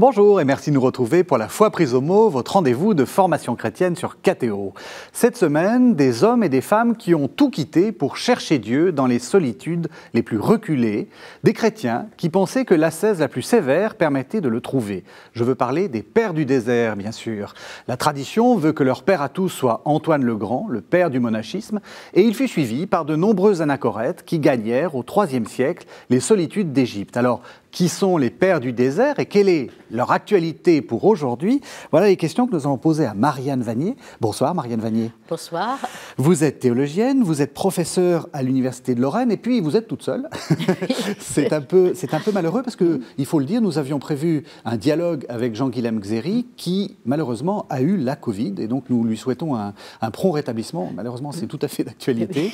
Bonjour et merci de nous retrouver pour la foi prise au mot, votre rendez-vous de formation chrétienne sur KTO. Cette semaine, des hommes et des femmes qui ont tout quitté pour chercher Dieu dans les solitudes les plus reculées, des chrétiens qui pensaient que l'ascèse la plus sévère permettait de le trouver. Je veux parler des pères du désert, bien sûr. La tradition veut que leur père à tous soit Antoine le Grand, le père du monachisme, et il fut suivi par de nombreux anachorètes qui gagnèrent au IIIe siècle les solitudes d'Égypte. Alors, qui sont les pères du désert et quelle est leur actualité pour aujourd'hui Voilà les questions que nous avons posées à Marianne Vanier. Bonsoir Marianne Vanier. Bonsoir. Vous êtes théologienne, vous êtes professeure à l'Université de Lorraine et puis vous êtes toute seule. c'est un, peu, un peu malheureux parce que, il faut le dire, nous avions prévu un dialogue avec Jean-Guillaume Xéry qui, malheureusement, a eu la Covid et donc nous lui souhaitons un, un prompt rétablissement. Malheureusement, c'est mm. tout à fait d'actualité.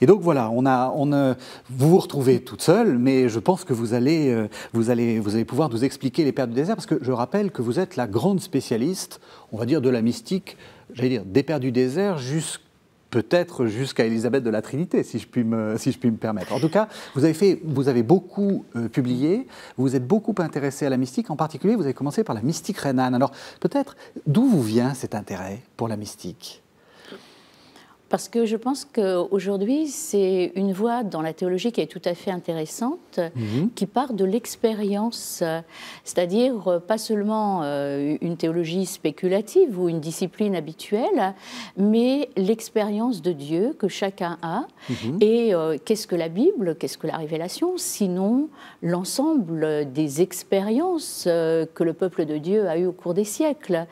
Et donc voilà, on a, on a, euh, vous vous retrouvez toute seule, mais je pense que vous allez euh, vous allez, pouvoir nous expliquer les Pères du désert, parce que je rappelle que vous êtes la grande spécialiste, on va dire, de la mystique, j'allais dire, des Pères du désert peut-être jusqu'à Élisabeth de la Trinité, si je, puis me, permettre. En tout cas, vous avez, beaucoup euh, publié, vous êtes beaucoup intéressé à la mystique, en particulier vous avez commencé par la mystique rhénane. Alors peut-être, d'où vous vient cet intérêt pour la mystique parce que je pense qu'aujourd'hui, c'est une voie dans la théologie qui est tout à fait intéressante, mhm. qui part de l'expérience, c'est-à-dire euh, pas seulement euh, une théologie spéculative ou une discipline habituelle, mais l'expérience de Dieu que chacun a. Mhm. Et euh, qu'est-ce que la Bible, qu'est-ce que la révélation, sinon l'ensemble des expériences que le peuple de Dieu a eues au cours des siècles.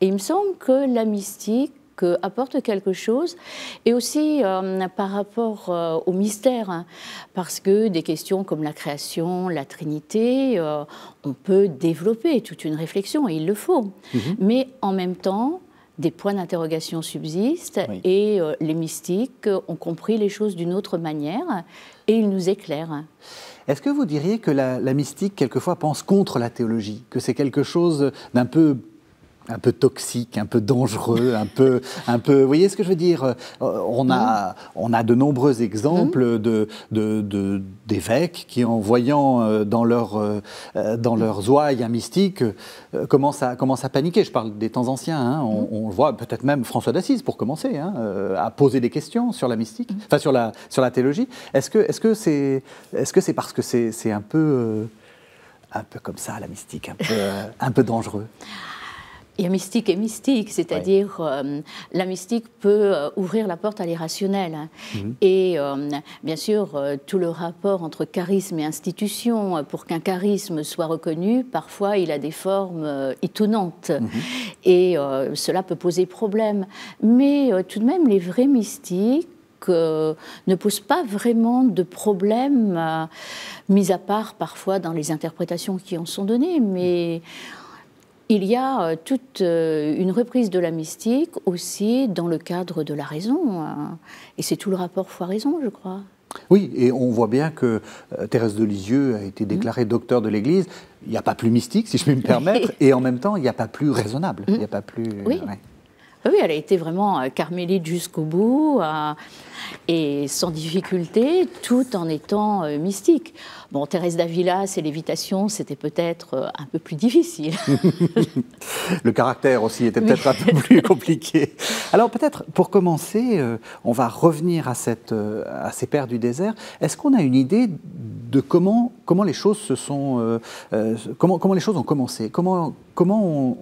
Et il me semble que la mystique, apporte quelque chose, et aussi euh, par rapport euh, au mystère, hein, parce que des questions comme la création, la Trinité, euh, on peut développer toute une réflexion, et il le faut. Mhm. Mais en même temps, des points d'interrogation subsistent, et les mystiques ont compris les choses d'une autre manière, et ils nous éclairent. Est-ce que vous diriez que la, la mystique, quelquefois, pense contre la théologie, que c'est quelque chose d'un peu un peu toxique, un peu dangereux, un peu, un peu. Vous voyez ce que je veux dire euh, On a, mm. on a de nombreux exemples mm. de, d'évêques qui, en voyant euh, dans leur, euh, dans leurs ouailles un mystique, commencent à, à paniquer. Je parle des temps anciens. Hein. Mm. On, voit peut-être même François d'Assise pour commencer hein, à poser des questions sur la mystique, enfin sur la, sur la théologie. Est-ce que, est-ce que c'est, est-ce que c'est parce que c'est, un peu, un peu comme ça la mystique, un peu, un peu dangereux il y a mystique et mystique, c'est-à-dire euh, la mystique peut euh, ouvrir la porte à l'irrationnel. Hein. Mhm. Et euh, bien sûr, tout le rapport entre charisme et institution, pour qu'un charisme soit reconnu, parfois il a des formes étonnantes. Mhm. Et cela peut poser problème. Mais tout de même, les vrais mystiques ne posent pas vraiment de problème, mis à part parfois dans les interprétations qui en sont données, mais il y a euh, toute euh, une reprise de la mystique aussi dans le cadre de la raison. Euh, et c'est tout le rapport foi-raison, je crois. Oui, et on voit bien que Thérèse de Lisieux a été mmh. déclarée docteur de l'Église. Il n'y a pas plus mystique, si je puis me permettre, et en même temps, il n'y a pas plus raisonnable. Mmh. Il n'y a pas plus. Oui. Ah oui, elle a été vraiment carmélite jusqu'au bout et sans difficulté, tout en étant mystique. Bon, Thérèse d'Avila, c'est l'évitation, c'était peut-être euh, un peu plus difficile. le caractère aussi était peut-être un peu plus compliqué. Alors peut-être pour commencer, euh, on va revenir à, euh, à ces pères du désert. Est-ce qu'on a une idée de comment, les choses se sont, comment, les choses ont commencé Comment,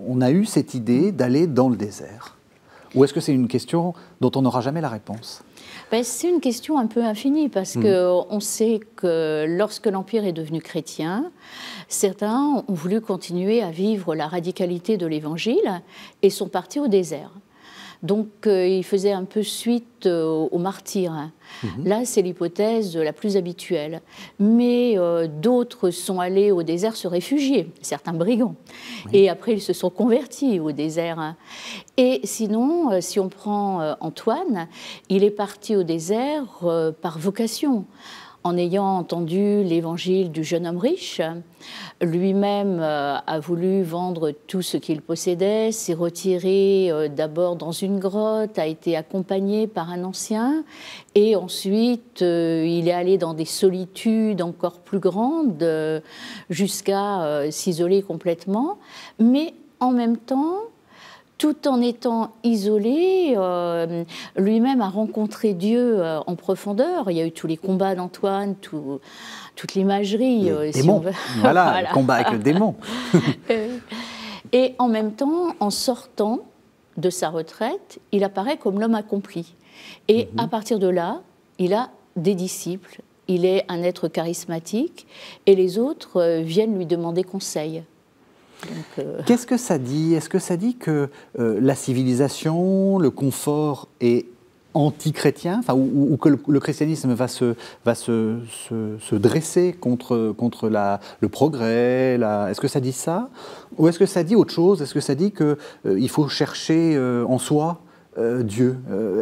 on a eu cette idée d'aller dans le désert Ou est-ce que c'est une question dont on n'aura jamais la réponse ben, c'est une question un peu infinie parce mm. qu'on sait que lorsque l'Empire est devenu chrétien, certains ont voulu continuer à vivre la radicalité de l'Évangile et sont partis au désert. Donc euh, il faisait un peu suite euh, aux martyrs. Hein. Mhm. Là, c'est l'hypothèse la plus habituelle. Mais euh, d'autres sont allés au désert se réfugier, certains brigands. Et après, ils se sont convertis au désert. Hein. Et sinon, si on prend Antoine, il est parti au désert par vocation en ayant entendu l'évangile du jeune homme riche, lui-même euh, a voulu vendre tout ce qu'il possédait, s'est retiré euh, d'abord dans une grotte, a été accompagné par un ancien, et ensuite euh, il est allé dans des solitudes encore plus grandes jusqu'à s'isoler complètement. Mais en même temps, tout en étant isolé, euh, lui-même a rencontré Dieu euh, en profondeur. Il y a eu tous les combats d'Antoine, tout, toute l'imagerie. Euh, voilà, combat avec le démon. et en même temps, en sortant de sa retraite, il apparaît comme l'homme accompli. Et mhm. à partir de là, il a des disciples. Il est un être charismatique et les autres viennent lui demander conseil. Euh, Qu'est-ce que ça dit Est-ce que ça dit que euh, la civilisation, le confort est anti-chrétien, enfin, ou, que le, christianisme va se, va se, se, dresser contre, contre la, le progrès Est-ce que ça dit ça Ou est-ce que ça dit autre chose Est-ce que ça dit qu'il euh, il faut chercher en soi Dieu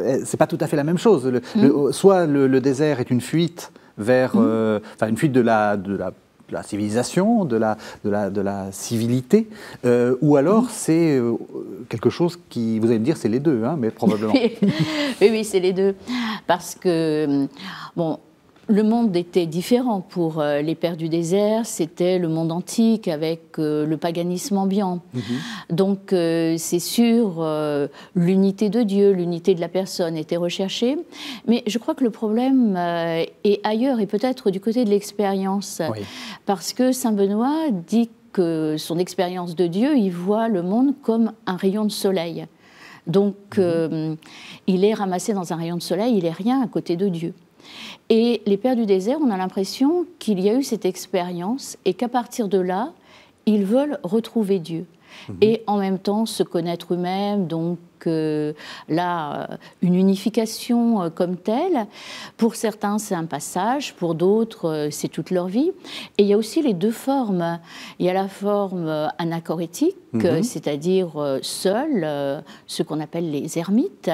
eh, C'est pas tout à fait la même chose. Mm. soit le, désert est une fuite vers, mm. enfin une fuite de la, de la de la civilisation, de la, de de la civilité, euh, ou alors mm. c'est euh, quelque chose qui, vous allez me dire, c'est les deux, hein, mais probablement. oui, oui, c'est les deux. Parce que, hum, bon, le monde était différent pour euh, les Pères du désert, c'était le monde antique avec euh, le paganisme ambiant. Mhm. Donc euh, c'est sûr, l'unité de Dieu, l'unité de la personne était recherchée, mais je crois que le problème est ailleurs et peut-être du côté de l'expérience, parce que Saint Benoît dit que son expérience de Dieu, il voit le monde comme un rayon de soleil. Donc mhm. il est ramassé dans un rayon de soleil, il est rien à côté de Dieu. Et les Pères du désert, on a l'impression qu'il y a eu cette expérience et qu'à partir de là, ils veulent retrouver Dieu. Mhm. Et en même temps se connaître eux-mêmes, donc euh, là, euh, une unification euh, comme telle. Pour certains, c'est un passage, pour d'autres, c'est toute leur vie. Et il y a aussi les deux formes. Il y a la forme anachorétique, mhm. c'est-à-dire seule, ce qu'on appelle les ermites,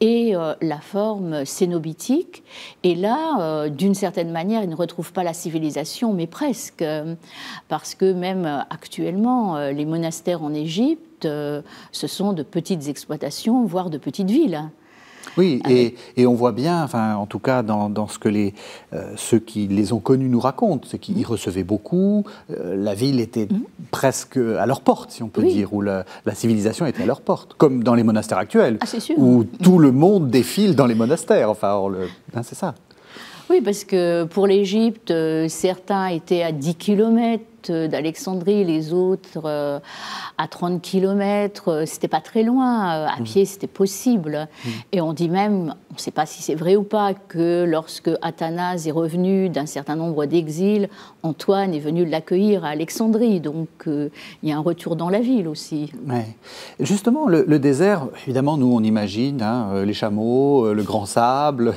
et euh, la forme cénobitique. Et là, euh, d'une certaine manière, ils ne retrouvent pas la civilisation, mais presque, euh, parce que même actuellement, les monastères en Égypte, ce sont de petites exploitations, voire de petites villes. Oui, et, on voit bien, enfin, en tout cas dans, ce que les, euh, ceux qui les ont connus nous racontent, c'est qu'ils mm-hmm. recevaient beaucoup, euh, la ville était mm-hmm. presque à leur porte, si on peut dire, ou la, civilisation était à leur porte, comme dans les monastères actuels, ah, où mm-hmm. tout le monde défile dans les monastères, enfin, hein, c'est ça. Oui, parce que pour l'Égypte, euh, certains étaient à 10 km d'Alexandrie, les autres euh, à 30 km, euh, c'était pas très loin, euh, à mm. pied c'était possible. Mm. Et on dit même, on ne sait pas si c'est vrai ou pas, que lorsque Athanase est revenu d'un certain nombre d'exils, Antoine est venu l'accueillir à Alexandrie. Donc il y a un retour dans la ville aussi. Justement, le, désert, évidemment, nous on imagine hein, les chameaux, le grand sable,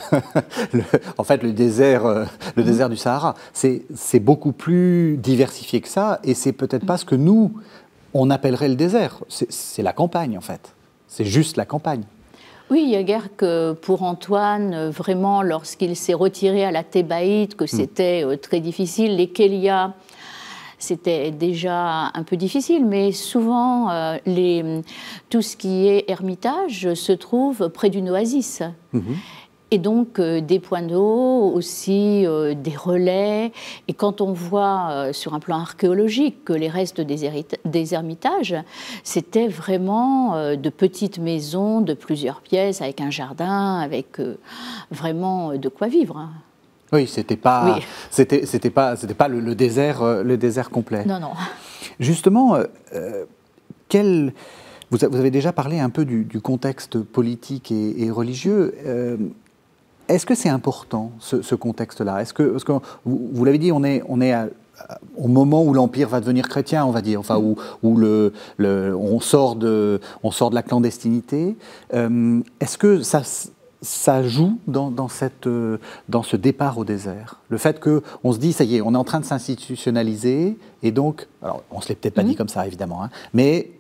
en fait le désert, le désert du Sahara, c'est beaucoup plus diversifié ça, et c'est peut-être pas ce que nous, on appellerait le désert. C'est la campagne, en fait. C'est juste la campagne. Oui, il y a guère que pour Antoine, vraiment, lorsqu'il s'est retiré à la Thébaïde, que hmm. c'était euh, très difficile, les Kélia, c'était déjà un peu difficile, mais souvent, euh, les, tout ce qui est ermitage se trouve près d'une oasis. Mhm. Et donc euh, des points d'eau, aussi euh, des relais. Et quand on voit euh, sur un plan archéologique que les restes des, des ermitages, c'était vraiment de petites maisons de plusieurs pièces avec un jardin, avec vraiment de quoi vivre. Hein. Oui, c'était pas, c'était, c'était pas, c'était pas le, désert, le désert complet. Non, non. Justement, quel vous, avez déjà parlé un peu du, contexte politique et, religieux. Euh, est-ce que c'est important ce, contexte-là Est-ce que, parce que vous, l'avez dit, on est, on est au moment où l'empire va devenir chrétien, on va dire, enfin où, le, on sort de, on sort de la clandestinité. Euh, est-ce que ça ça joue dans, cette, euh, dans ce départ au désert. Le fait qu'on se dit, ça y est, on est en train de s'institutionnaliser, et donc, alors on ne se l'est peut-être pas dit mm-hmm. comme ça, évidemment, hein, mais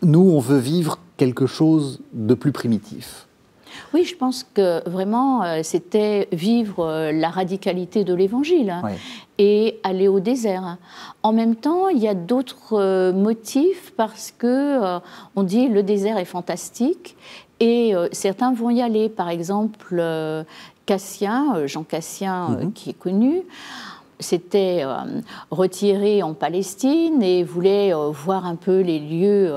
nous, on veut vivre quelque chose de plus primitif. Oui, je pense que vraiment, euh, c'était vivre euh, la radicalité de l'Évangile hein, et aller au désert. En même temps, il y a d'autres euh, motifs parce que on dit le désert est fantastique et certains vont y aller. Par exemple, Cassien, Jean Cassien, mhm. qui est connu s'était retiré en Palestine et voulait voir un peu les lieux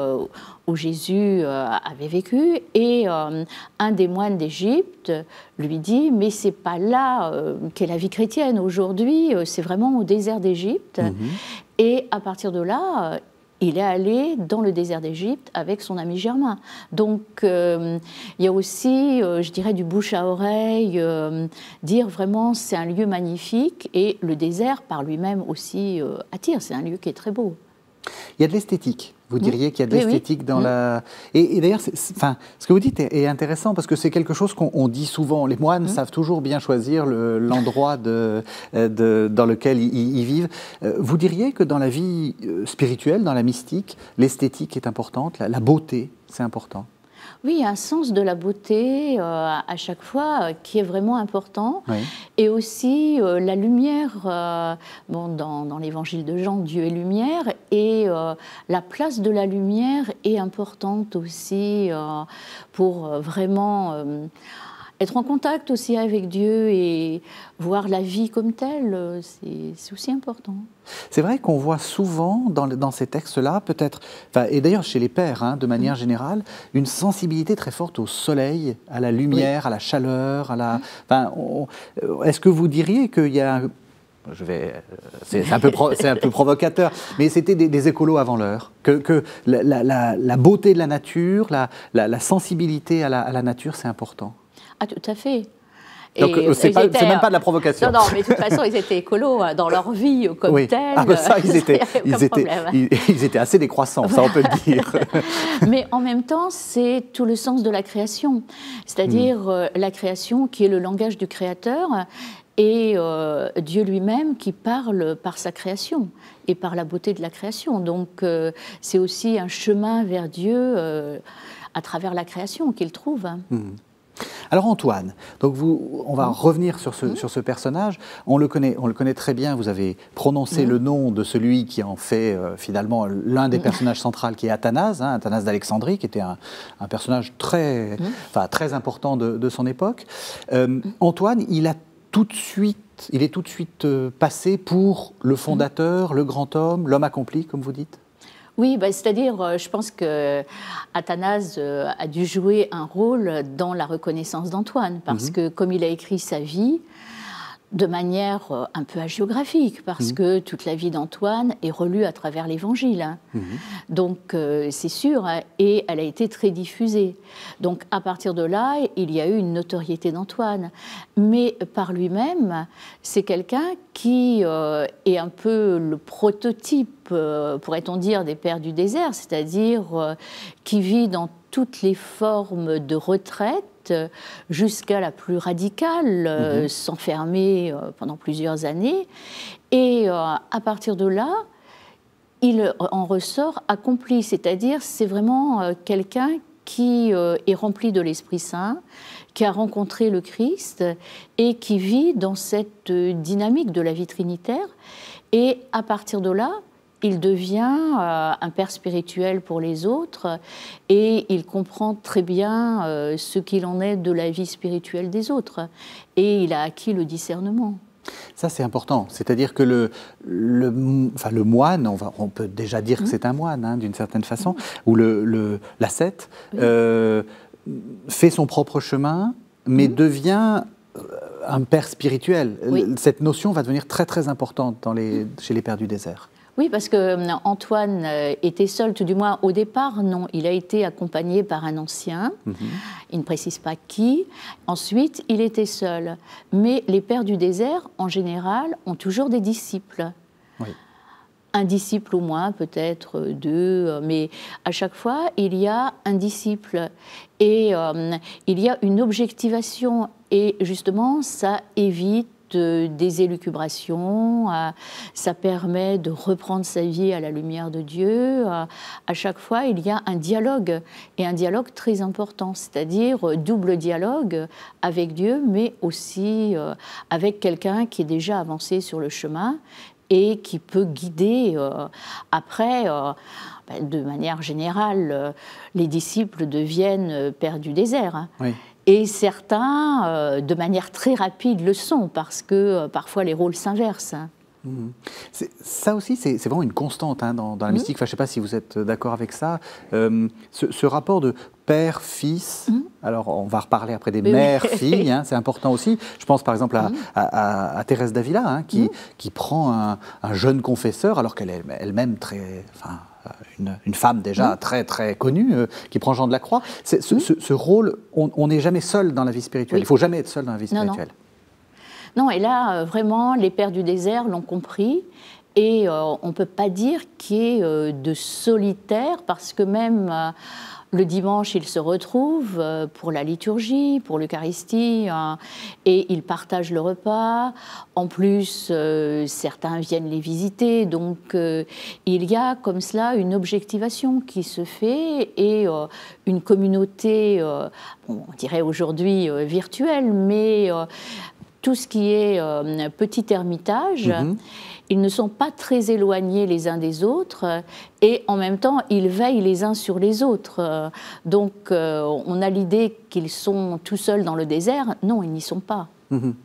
où Jésus euh, avait vécu, et euh, un des moines d'Égypte lui dit mais c'est pas là euh, qu'est la vie chrétienne aujourd'hui, c'est vraiment au désert d'Égypte. Mhm. Et à partir de là, il est allé dans le désert d'Égypte avec son ami Germain. Donc il y a aussi, je dirais, du bouche à oreille, dire vraiment c'est un lieu magnifique et le désert par lui-même aussi attire, c'est un lieu qui est très beau. Il y a de l'esthétique vous mm. diriez qu'il y a de l'esthétique dans mm. la. Et, d'ailleurs, enfin, ce que vous dites est, intéressant parce que c'est quelque chose qu'on dit souvent. Les moines mm. savent toujours bien choisir l'endroit euh, dans lequel ils, vivent. Euh, vous diriez que dans la vie euh, spirituelle, dans la mystique, l'esthétique est importante, la beauté, c'est important. Oui, un sens de la beauté euh, à chaque fois euh, qui est vraiment important. Et aussi euh, la lumière, bon, dans, dans l'évangile de Jean, Dieu est lumière, et la place de la lumière est importante aussi pour vraiment être en contact aussi avec Dieu et voir la vie comme telle, c'est aussi important. C'est vrai qu'on voit souvent dans, ces textes-là, peut-être, et d'ailleurs chez les pères, hein, de manière mm. générale, une sensibilité très forte au soleil, à la lumière, à la chaleur, à la. Mm. Euh, est-ce que vous diriez qu'il y a je vais, euh, c'est un, peu un peu provocateur, mais c'était des, écolos avant l'heure. Que, que la, beauté de la nature, la, sensibilité à la, à la nature, c'est important. Ah, tout à fait. Donc, euh, c'est même pas de la euh, provocation. Non, non, mais de toute façon, ils étaient écolos hein, dans leur vie comme oui. Ah, ben ça, ils étaient, ils, étaient, ils, étaient assez décroissants, ça, on peut le dire. mais en même temps, c'est tout le sens de la création. C'est-à-dire hmm. euh, la création qui est le langage du créateur et Dieu lui-même qui parle par sa création et par la beauté de la création. Donc, c'est aussi un chemin vers Dieu à travers la création qu'il trouve. Hein. Hmm. Alors Antoine, donc on va mmh. revenir sur ce, mmh. personnage. On le, connaît, très bien. Vous avez prononcé mmh. le nom de celui qui en fait euh, finalement l'un des personnages centraux, qui est Athanase, hein, Athanase d'Alexandrie, qui était un, personnage très, important de, son époque. Euh, Antoine, il a il est tout de suite euh, passé pour le fondateur, le grand homme, l'homme accompli, comme vous dites oui, bah, c'est-à-dire, euh, je pense que Athanase euh, a dû jouer un rôle dans la reconnaissance d'Antoine, parce mhm. que comme il a écrit sa vie, de manière euh, un peu hagiographique, parce mmh. que toute la vie d'Antoine est relue à travers l'Évangile. Hein. Mmh. Donc euh, c'est sûr, hein, et elle a été très diffusée. Donc à partir de là, il y a eu une notoriété d'Antoine. Mais par lui-même, c'est quelqu'un qui euh, est un peu le prototype, pourrait-on dire, des pères du désert, c'est-à-dire qui vit dans toutes les formes de retraite euh, jusqu'à la plus radicale, euh, mhm. s'enfermer euh, pendant plusieurs années. Et à partir de là, il en ressort accompli, c'est-à-dire c'est vraiment quelqu'un qui est rempli de l'Esprit Saint, qui a rencontré le Christ et qui vit dans cette dynamique de la vie trinitaire. Et à partir de là, il devient euh, un père spirituel pour les autres et il comprend très bien euh, ce qu'il en est de la vie spirituelle des autres. Et il a acquis le discernement. Ça, c'est important. C'est-à-dire que le, le, le moine, on, peut déjà dire que mmh. c'est un moine, hein, d'une certaine mmh. façon, ou le, l'ascète, euh, fait son propre chemin, mais mmh. devient un père spirituel. Cette notion va devenir très très importante chez les pères du désert. Oui, parce que hum, Antoine euh, était seul, tout du moins au départ, non. Il a été accompagné par un ancien, mhm. il ne précise pas qui. Ensuite, il était seul. Mais les pères du désert, en général, ont toujours des disciples. Un disciple au moins, peut-être euh, deux, euh, mais à chaque fois, il y a un disciple. Et hum, il y a une objectivation. Et justement, ça évite des élucubrations, euh, ça permet de reprendre sa vie à la lumière de Dieu. Euh, à chaque fois, il y a un dialogue, et un dialogue très important, c'est-à-dire euh, double dialogue avec Dieu, mais aussi avec quelqu'un qui est déjà avancé sur le chemin et qui peut guider après. Ben, de manière générale, les disciples deviennent perdus du hein. désert. Et certains, euh, de manière très rapide, le sont, parce que euh, parfois les rôles s'inversent. Mhm. Ça aussi, c'est vraiment une constante hein, dans, la mhm. mystique. je ne sais pas si vous êtes euh, d'accord avec ça. ce, rapport de père-fils, mhm. alors on va reparler après des mères-filles, hein, c'est important aussi. Je pense par exemple à, à, Thérèse Davila, hein, qui, qui, prend un, jeune confesseur, alors qu'elle est elle-même très... Euh, une, femme déjà mmh. très très connue euh, qui prend Jean de la Croix. Mmh. Ce, rôle, on n'est jamais seul dans la vie spirituelle. Il faut jamais être seul dans la vie spirituelle. Non, et là, euh, vraiment, les pères du désert l'ont compris. Et on ne peut pas dire qu'il y ait de solitaire, parce que même le dimanche, ils se retrouvent euh, pour la liturgie, pour l'Eucharistie, hein, et ils partagent le repas. En plus, euh, certains viennent les visiter, donc euh, il y a comme cela une objectivation qui se fait et une communauté, on dirait aujourd'hui virtuelle, mais tout ce qui est petit ermitage. Mm-hmm ils ne sont pas très éloignés les uns des autres euh, et en même temps ils veillent les uns sur les autres. Euh, donc euh, on a l'idée qu'ils sont tout seuls dans le désert. Non, ils n'y sont pas. Mhm.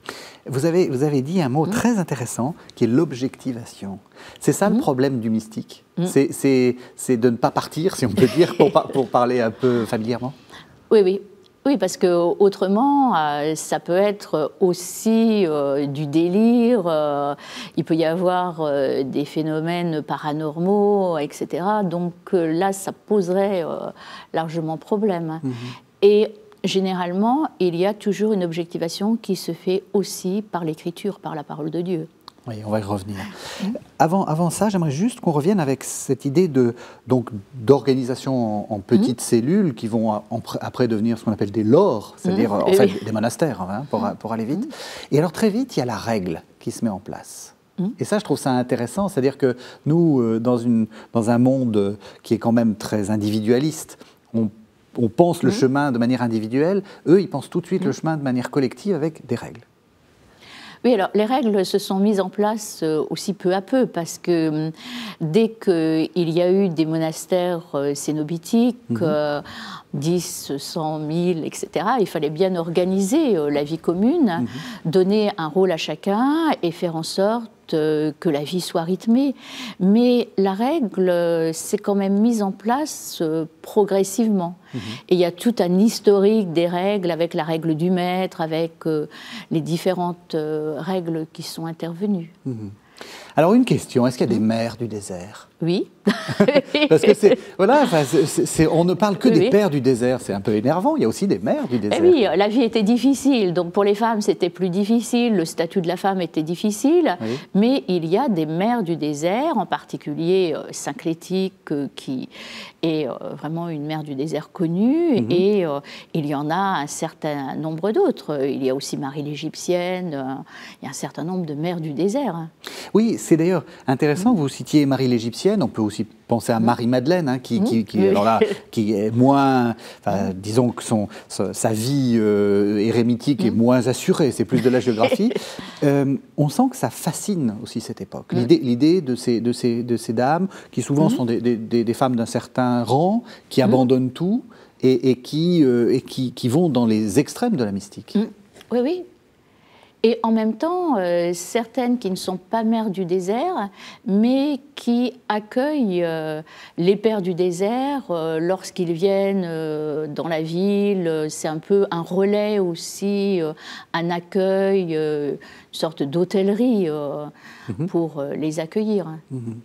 Vous, avez, vous avez dit un mot mhm. très intéressant qui est l'objectivation. C'est ça le mhm. problème du mystique C'est de ne pas partir, si on peut dire, pour, pour parler un peu familièrement Oui, oui, oui, parce que autrement, euh, ça peut être aussi euh, du délire. Euh, il peut y avoir des phénomènes paranormaux, etc. Donc là, ça poserait largement problème. Mhm. Et généralement, il y a toujours une objectivation qui se fait aussi par l'écriture, par la parole de Dieu. Oui, on va y revenir. Avant, avant ça, j'aimerais juste qu'on revienne avec cette idée de donc d'organisation en, petites mmh. cellules qui vont après devenir ce qu'on appelle des lors mmh. c'est-à-dire eh des monastères, hein, mmh. pour, aller vite. Et alors très vite, il y a la règle qui se met en place. Et ça, je trouve ça intéressant, c'est-à-dire que nous, euh, dans, une, dans un monde qui est quand même très individualiste, on pense le chemin de manière individuelle, eux, ils pensent tout de suite le chemin de manière collective avec des règles. Oui, alors les règles se sont mises en place euh, aussi peu à peu, parce que hum, dès qu'il y a eu des monastères cénobitiques, 10, 100 1000, etc. Il fallait bien organiser euh, la vie commune, mhm. donner un rôle à chacun et faire en sorte euh, que la vie soit rythmée, mais la règle s'est euh, quand même mise en place euh, progressivement. Mhm. Et il y a tout un historique des règles, avec la règle du maître, avec les différentes règles qui sont intervenues. Mhm. Alors une question, est-ce qu'il y a des mhm. mers du désert oui. Parce que c'est. Voilà, on ne parle que des pères du désert, c'est un peu énervant. Il y a aussi des mères du eh désert. oui, la vie était difficile. Donc pour les femmes, c'était plus difficile. Le statut de la femme était difficile. Mais il y a des mères du désert, en particulier euh, sainte euh, qui est euh, vraiment une mère du désert connue. Mhm. Et il y en a un certain nombre d'autres. Il y a aussi Marie l'Égyptienne. il y a un certain nombre de mères du désert. Hein. Oui, c'est d'ailleurs intéressant. Vous citiez Marie l'Égyptienne on peut aussi penser à mm. Marie-Madeleine, hein, mm. qui, est moins, mm. disons que son, sa vie euh, érémitique est moins assurée, c'est plus de la géographie. Euh, on sent que ça fascine aussi cette époque. L'idée de ces, dames, qui souvent sont des, femmes d'un certain rang, qui abandonnent tout et, euh, qui, vont dans les extrêmes de la mystique. Oui, oui, et en même temps, euh, certaines qui ne sont pas mères du désert, mais qui accueillent euh, les pères du désert euh, lorsqu'ils viennent dans la ville. C'est un peu un relais aussi, un accueil, une sorte d'hôtellerie mhm. pour les accueillir. Mhm.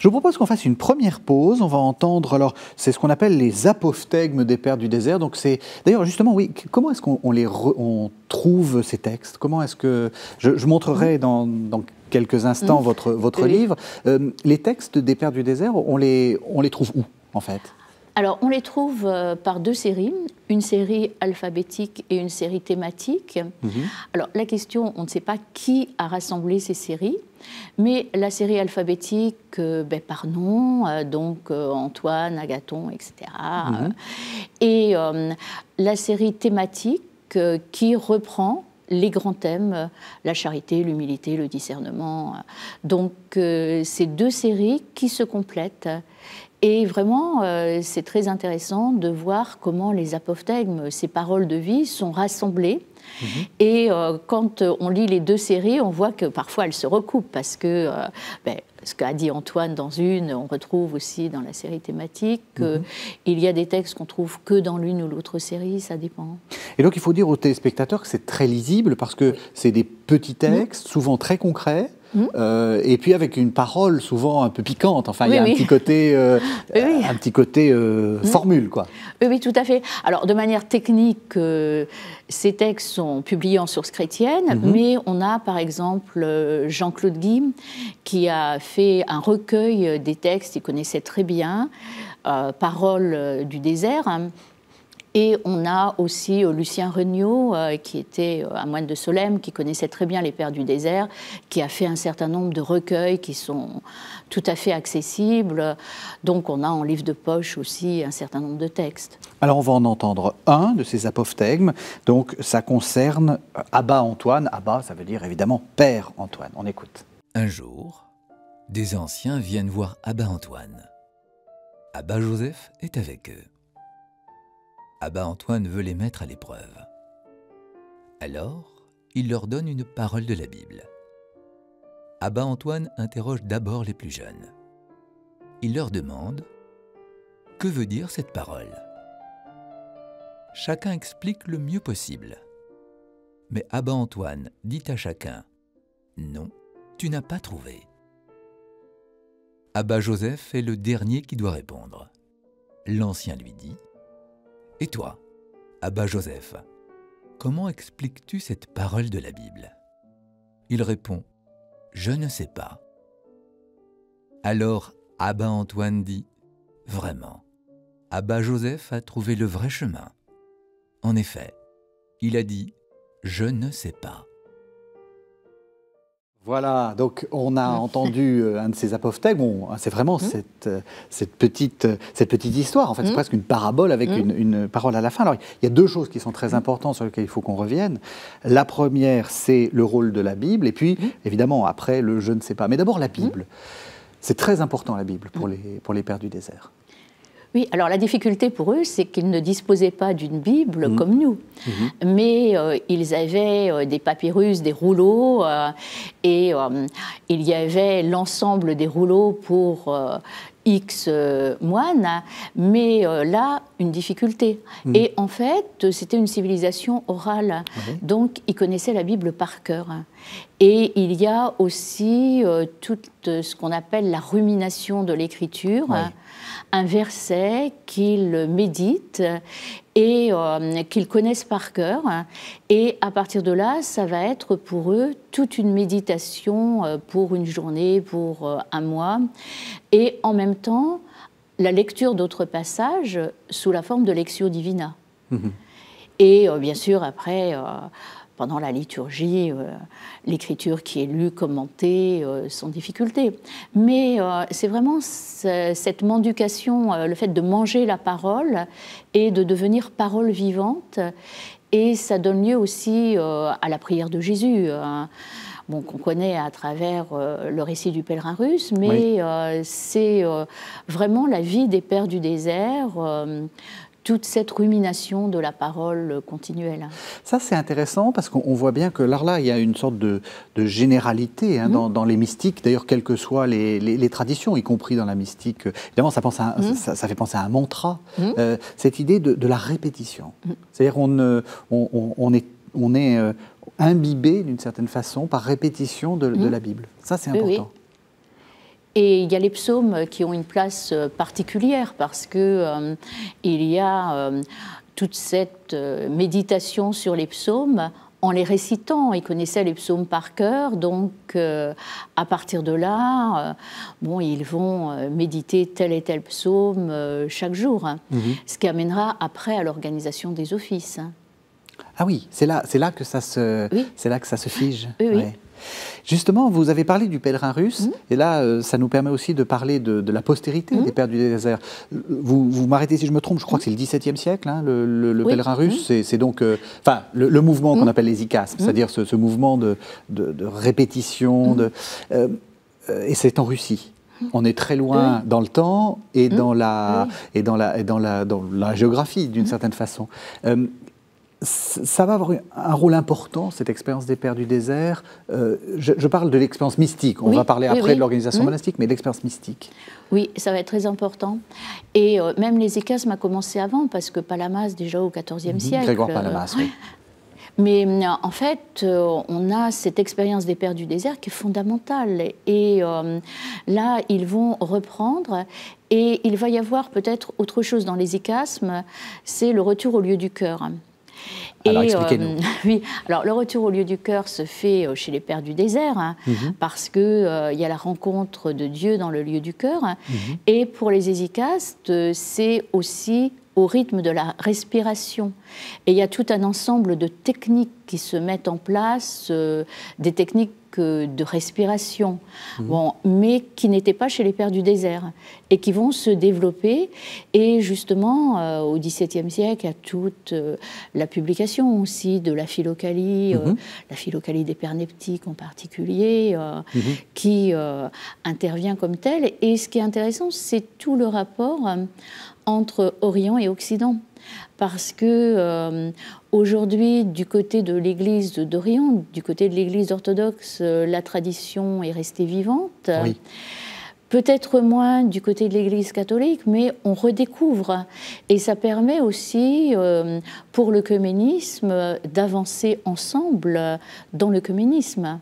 Je vous propose qu'on fasse une première pause. On va entendre, alors, c'est ce qu'on appelle les apophthegmes des pères du désert. Donc, c'est d'ailleurs justement, oui, comment est-ce qu'on les on trouve ces textes Comment est-ce que je, montrerai mm-hmm. dans, dans quelques instants mm-hmm. votre, votre livre. Euh, les textes des Pères du désert, on les, on les trouve où, en fait alors, on les trouve euh, par deux séries, une série alphabétique et une série thématique. Mhm. Alors, la question, on ne sait pas qui a rassemblé ces séries, mais la série alphabétique, euh, ben, par nom, euh, donc Antoine, Agathon, etc. et mhm. la série thématique qui reprend les grands thèmes, la charité, l'humilité, le discernement. Donc, ces deux séries qui se complètent et vraiment, euh, c'est très intéressant de voir comment les apophthegmes, ces paroles de vie, sont rassemblées. Mhm. Et euh, quand on lit les deux séries, on voit que parfois elles se recoupent parce que euh, ben, ce qu'a dit Antoine dans une, on retrouve aussi dans la série thématique. Mhm. Il y a des textes qu'on trouve que dans l'une ou l'autre série, ça dépend. Et donc il faut dire aux téléspectateurs que c'est très lisible parce que c'est des petits textes, souvent très concrets Mmh. Euh, et puis avec une parole souvent un peu piquante. Enfin, il y a euh, un petit côté, un petit côté formule, quoi. Oui, tout à fait. Alors, de manière technique, euh, ces textes sont publiés en source chrétienne, mmh. mais on a par exemple Jean-Claude Guim qui a fait un recueil des textes. qu'il connaissait très bien Paroles du désert. Hein. Et on a aussi euh, Lucien Regnault, euh, qui était un euh, moine de Solème, qui connaissait très bien les Pères du désert, qui a fait un certain nombre de recueils qui sont tout à fait accessibles. Donc on a en livre de poche aussi un certain nombre de textes. Alors on va en entendre un de ces apophthegmes. Donc ça concerne Abba Antoine. Abba, ça veut dire évidemment Père Antoine. On écoute. Un jour, des anciens viennent voir Abba Antoine. Abba Joseph est avec eux. Abba Antoine veut les mettre à l'épreuve. Alors, il leur donne une parole de la Bible. Abba Antoine interroge d'abord les plus jeunes. Il leur demande ⁇ Que veut dire cette parole ?⁇ Chacun explique le mieux possible. Mais Abba Antoine dit à chacun ⁇ Non, tu n'as pas trouvé ⁇ Abba Joseph est le dernier qui doit répondre. L'ancien lui dit ⁇ et toi, Abba Joseph, comment expliques-tu cette parole de la Bible Il répond Je ne sais pas. Alors Abba Antoine dit Vraiment, Abba Joseph a trouvé le vrai chemin. En effet, il a dit Je ne sais pas. Voilà, donc on a entendu euh, un de ces apothèques. c'est vraiment mmh. euh, euh, cette, petite, histoire. En fait, c'est mmh. presque une parabole avec mmh. une, parole à la fin. Alors, il y a deux choses qui sont très importantes sur lesquelles il faut qu'on revienne. La première, c'est le rôle de la Bible. Et puis, évidemment, après, le je ne sais pas. Mais d'abord, la Bible. C'est très important, la Bible, pour, les, pour les Pères du désert. Oui, alors la difficulté pour eux, c'est qu'ils ne disposaient pas d'une Bible mhm. comme nous, mhm. mais euh, ils avaient euh, des papyrus, des rouleaux, euh, et il y avait l'ensemble des rouleaux pour X moines, mais là, une difficulté. Mhm. Et en fait, c'était une civilisation orale, donc ils connaissaient la Bible par cœur. Et il y a aussi tout ce qu'on appelle la rumination de l'écriture un verset qu'ils méditent et euh, qu'ils connaissent par cœur. Et à partir de là, ça va être pour eux toute une méditation euh, pour une journée, pour euh, un mois. Et en même temps, la lecture d'autres passages sous la forme de lectio divina. Mhm. Et bien sûr, après, pendant la liturgie, euh, l'écriture qui est lue, commentée, euh, sans difficulté. Mais euh, c'est vraiment cette menducation, le fait de manger la parole et de devenir parole vivante. Et ça donne lieu aussi à la prière de Jésus. Bon, qu'on connaît à travers le récit du pèlerin russe, mais c'est vraiment la vie des pères du désert toute cette rumination de la parole continuelle. Ça, c'est intéressant parce qu'on voit bien que là, là, il y a une sorte de, généralité hein, mhm. dans, les mystiques, d'ailleurs, quelles que soient les, traditions, y compris dans la mystique. Euh, évidemment, ça, pense mhm. ça, fait penser à un mantra, mhm. euh, cette idée de, la répétition. C'est-à-dire, on, on, est, on est euh, imbibé d'une certaine façon, par répétition, de, de la Bible. Ça, c'est important. Et il y a les psaumes qui ont une place euh, particulière parce que euh, il y a euh, toute cette méditation sur les psaumes en les récitant. Ils connaissait les psaumes par cœur, donc à partir de là, bon, ils vont méditer tel et tel psaume chaque jour, hein, mhm. ce qui amènera après à l'organisation des offices. Hein. Ah oui, c'est là, c'est là que ça se, c'est là que ça se fige. oui. Justement, vous avez parlé du pèlerin russe, mhm. et là, euh, ça nous permet aussi de parler de, la postérité mhm. des Pères du désert. Vous, m'arrêtez si je me trompe, je crois que c'est le XVIIe siècle, hein, le, pèlerin russe, mhm. c'est donc. Euh, enfin, le, mouvement qu'on appelle les icasmes, c'est-à-dire ce, mouvement de, répétition, euh, et c'est en Russie. On est très loin dans le temps et, dans, la, dans la géographie, d'une certaine façon ça va avoir un rôle important, cette expérience des Pères du désert. Euh, je, parle de l'expérience mystique. On va parler après de l'organisation mmh. monastique, mais l'expérience mystique. Oui, ça va être très important. Et euh, même les a commencé avant, parce que Palamas, déjà au XIVe mmh, siècle. Grégoire euh, Palamas, oui. Mais en fait, on a cette expérience des Pères du désert qui est fondamentale. Et là, ils vont reprendre. Et il va y avoir peut-être autre chose dans les c'est le retour au lieu du cœur. Alors, expliquez-nous. Euh, oui, alors le retour au lieu du cœur se fait euh, chez les Pères du désert, hein, mhm. parce qu'il euh, il y a la rencontre de Dieu dans le lieu du cœur. Mhm. Et pour les hésicastes, c'est aussi au rythme de la respiration. Et il y a tout un ensemble de techniques qui se mettent en place, euh, des techniques euh, de respiration, mmh. bon, mais qui n'étaient pas chez les pères du désert et qui vont se développer. Et justement, euh, au XVIIe siècle, il y a toute la publication aussi de la philocalie, mmh. la philocalie des perneptiques en particulier, mmh. qui intervient comme telle. Et ce qui est intéressant, c'est tout le rapport entre Orient et Occident. Parce que euh, aujourd'hui, du côté de l'Église d'Orient, du côté de l'Église orthodoxe, euh, la tradition est restée vivante. Peut-être moins du côté de l'Église catholique, mais on redécouvre. Et ça permet aussi, euh, pour le communisme, d'avancer ensemble dans le communisme.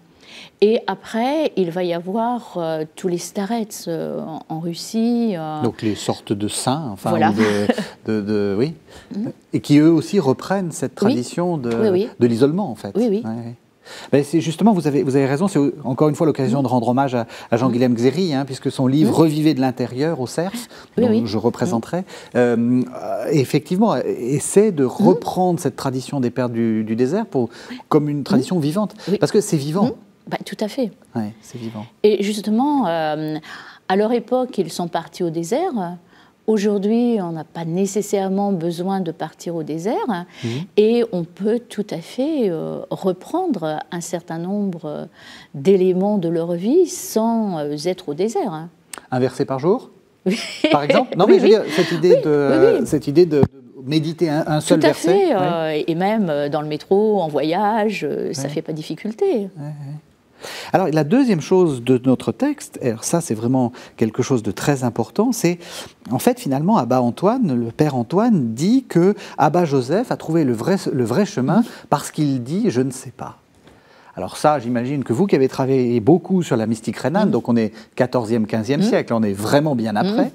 Et après, il va y avoir euh, tous les starets euh, en Russie. Euh, Donc les sortes de saints, enfin, de, oui, mhm. et qui eux aussi reprennent cette tradition de, l'isolement, en fait. Oui, oui. c'est justement, vous avez, vous avez raison, c'est encore une fois l'occasion mhm. de rendre hommage à, Jean-Guilhem mhm. Xéry, hein, puisque son livre mmh. Revivez de l'intérieur au CERF, dont je représenterai, effectivement, essaie de reprendre cette tradition des pères du, désert pour, comme une tradition vivante. Parce que c'est vivant. Bah, tout à fait. Oui, c'est vivant. Et justement, euh, à leur époque, ils sont partis au désert. Aujourd'hui, on n'a pas nécessairement besoin de partir au désert mhm. et on peut tout à fait euh, reprendre un certain nombre euh, d'éléments de leur vie sans être au désert. Hein. Un verset par jour Par exemple Non, mais je veux dire, cette idée de, Cette idée de, méditer un, seul seul Tout à Fait, et même dans le métro, en voyage, ça ne fait pas difficulté. Ouais, alors la deuxième chose de notre texte, alors ça c'est vraiment quelque chose de très important, c'est en fait finalement Abba Antoine, le père Antoine dit que Abba Joseph a trouvé le vrai, chemin parce qu'il dit je ne sais pas. Alors ça, j'imagine que vous qui avez travaillé beaucoup sur la mystique rhénane, mm. donc on est 14e, 15e mm. siècle, on est vraiment bien mm. après,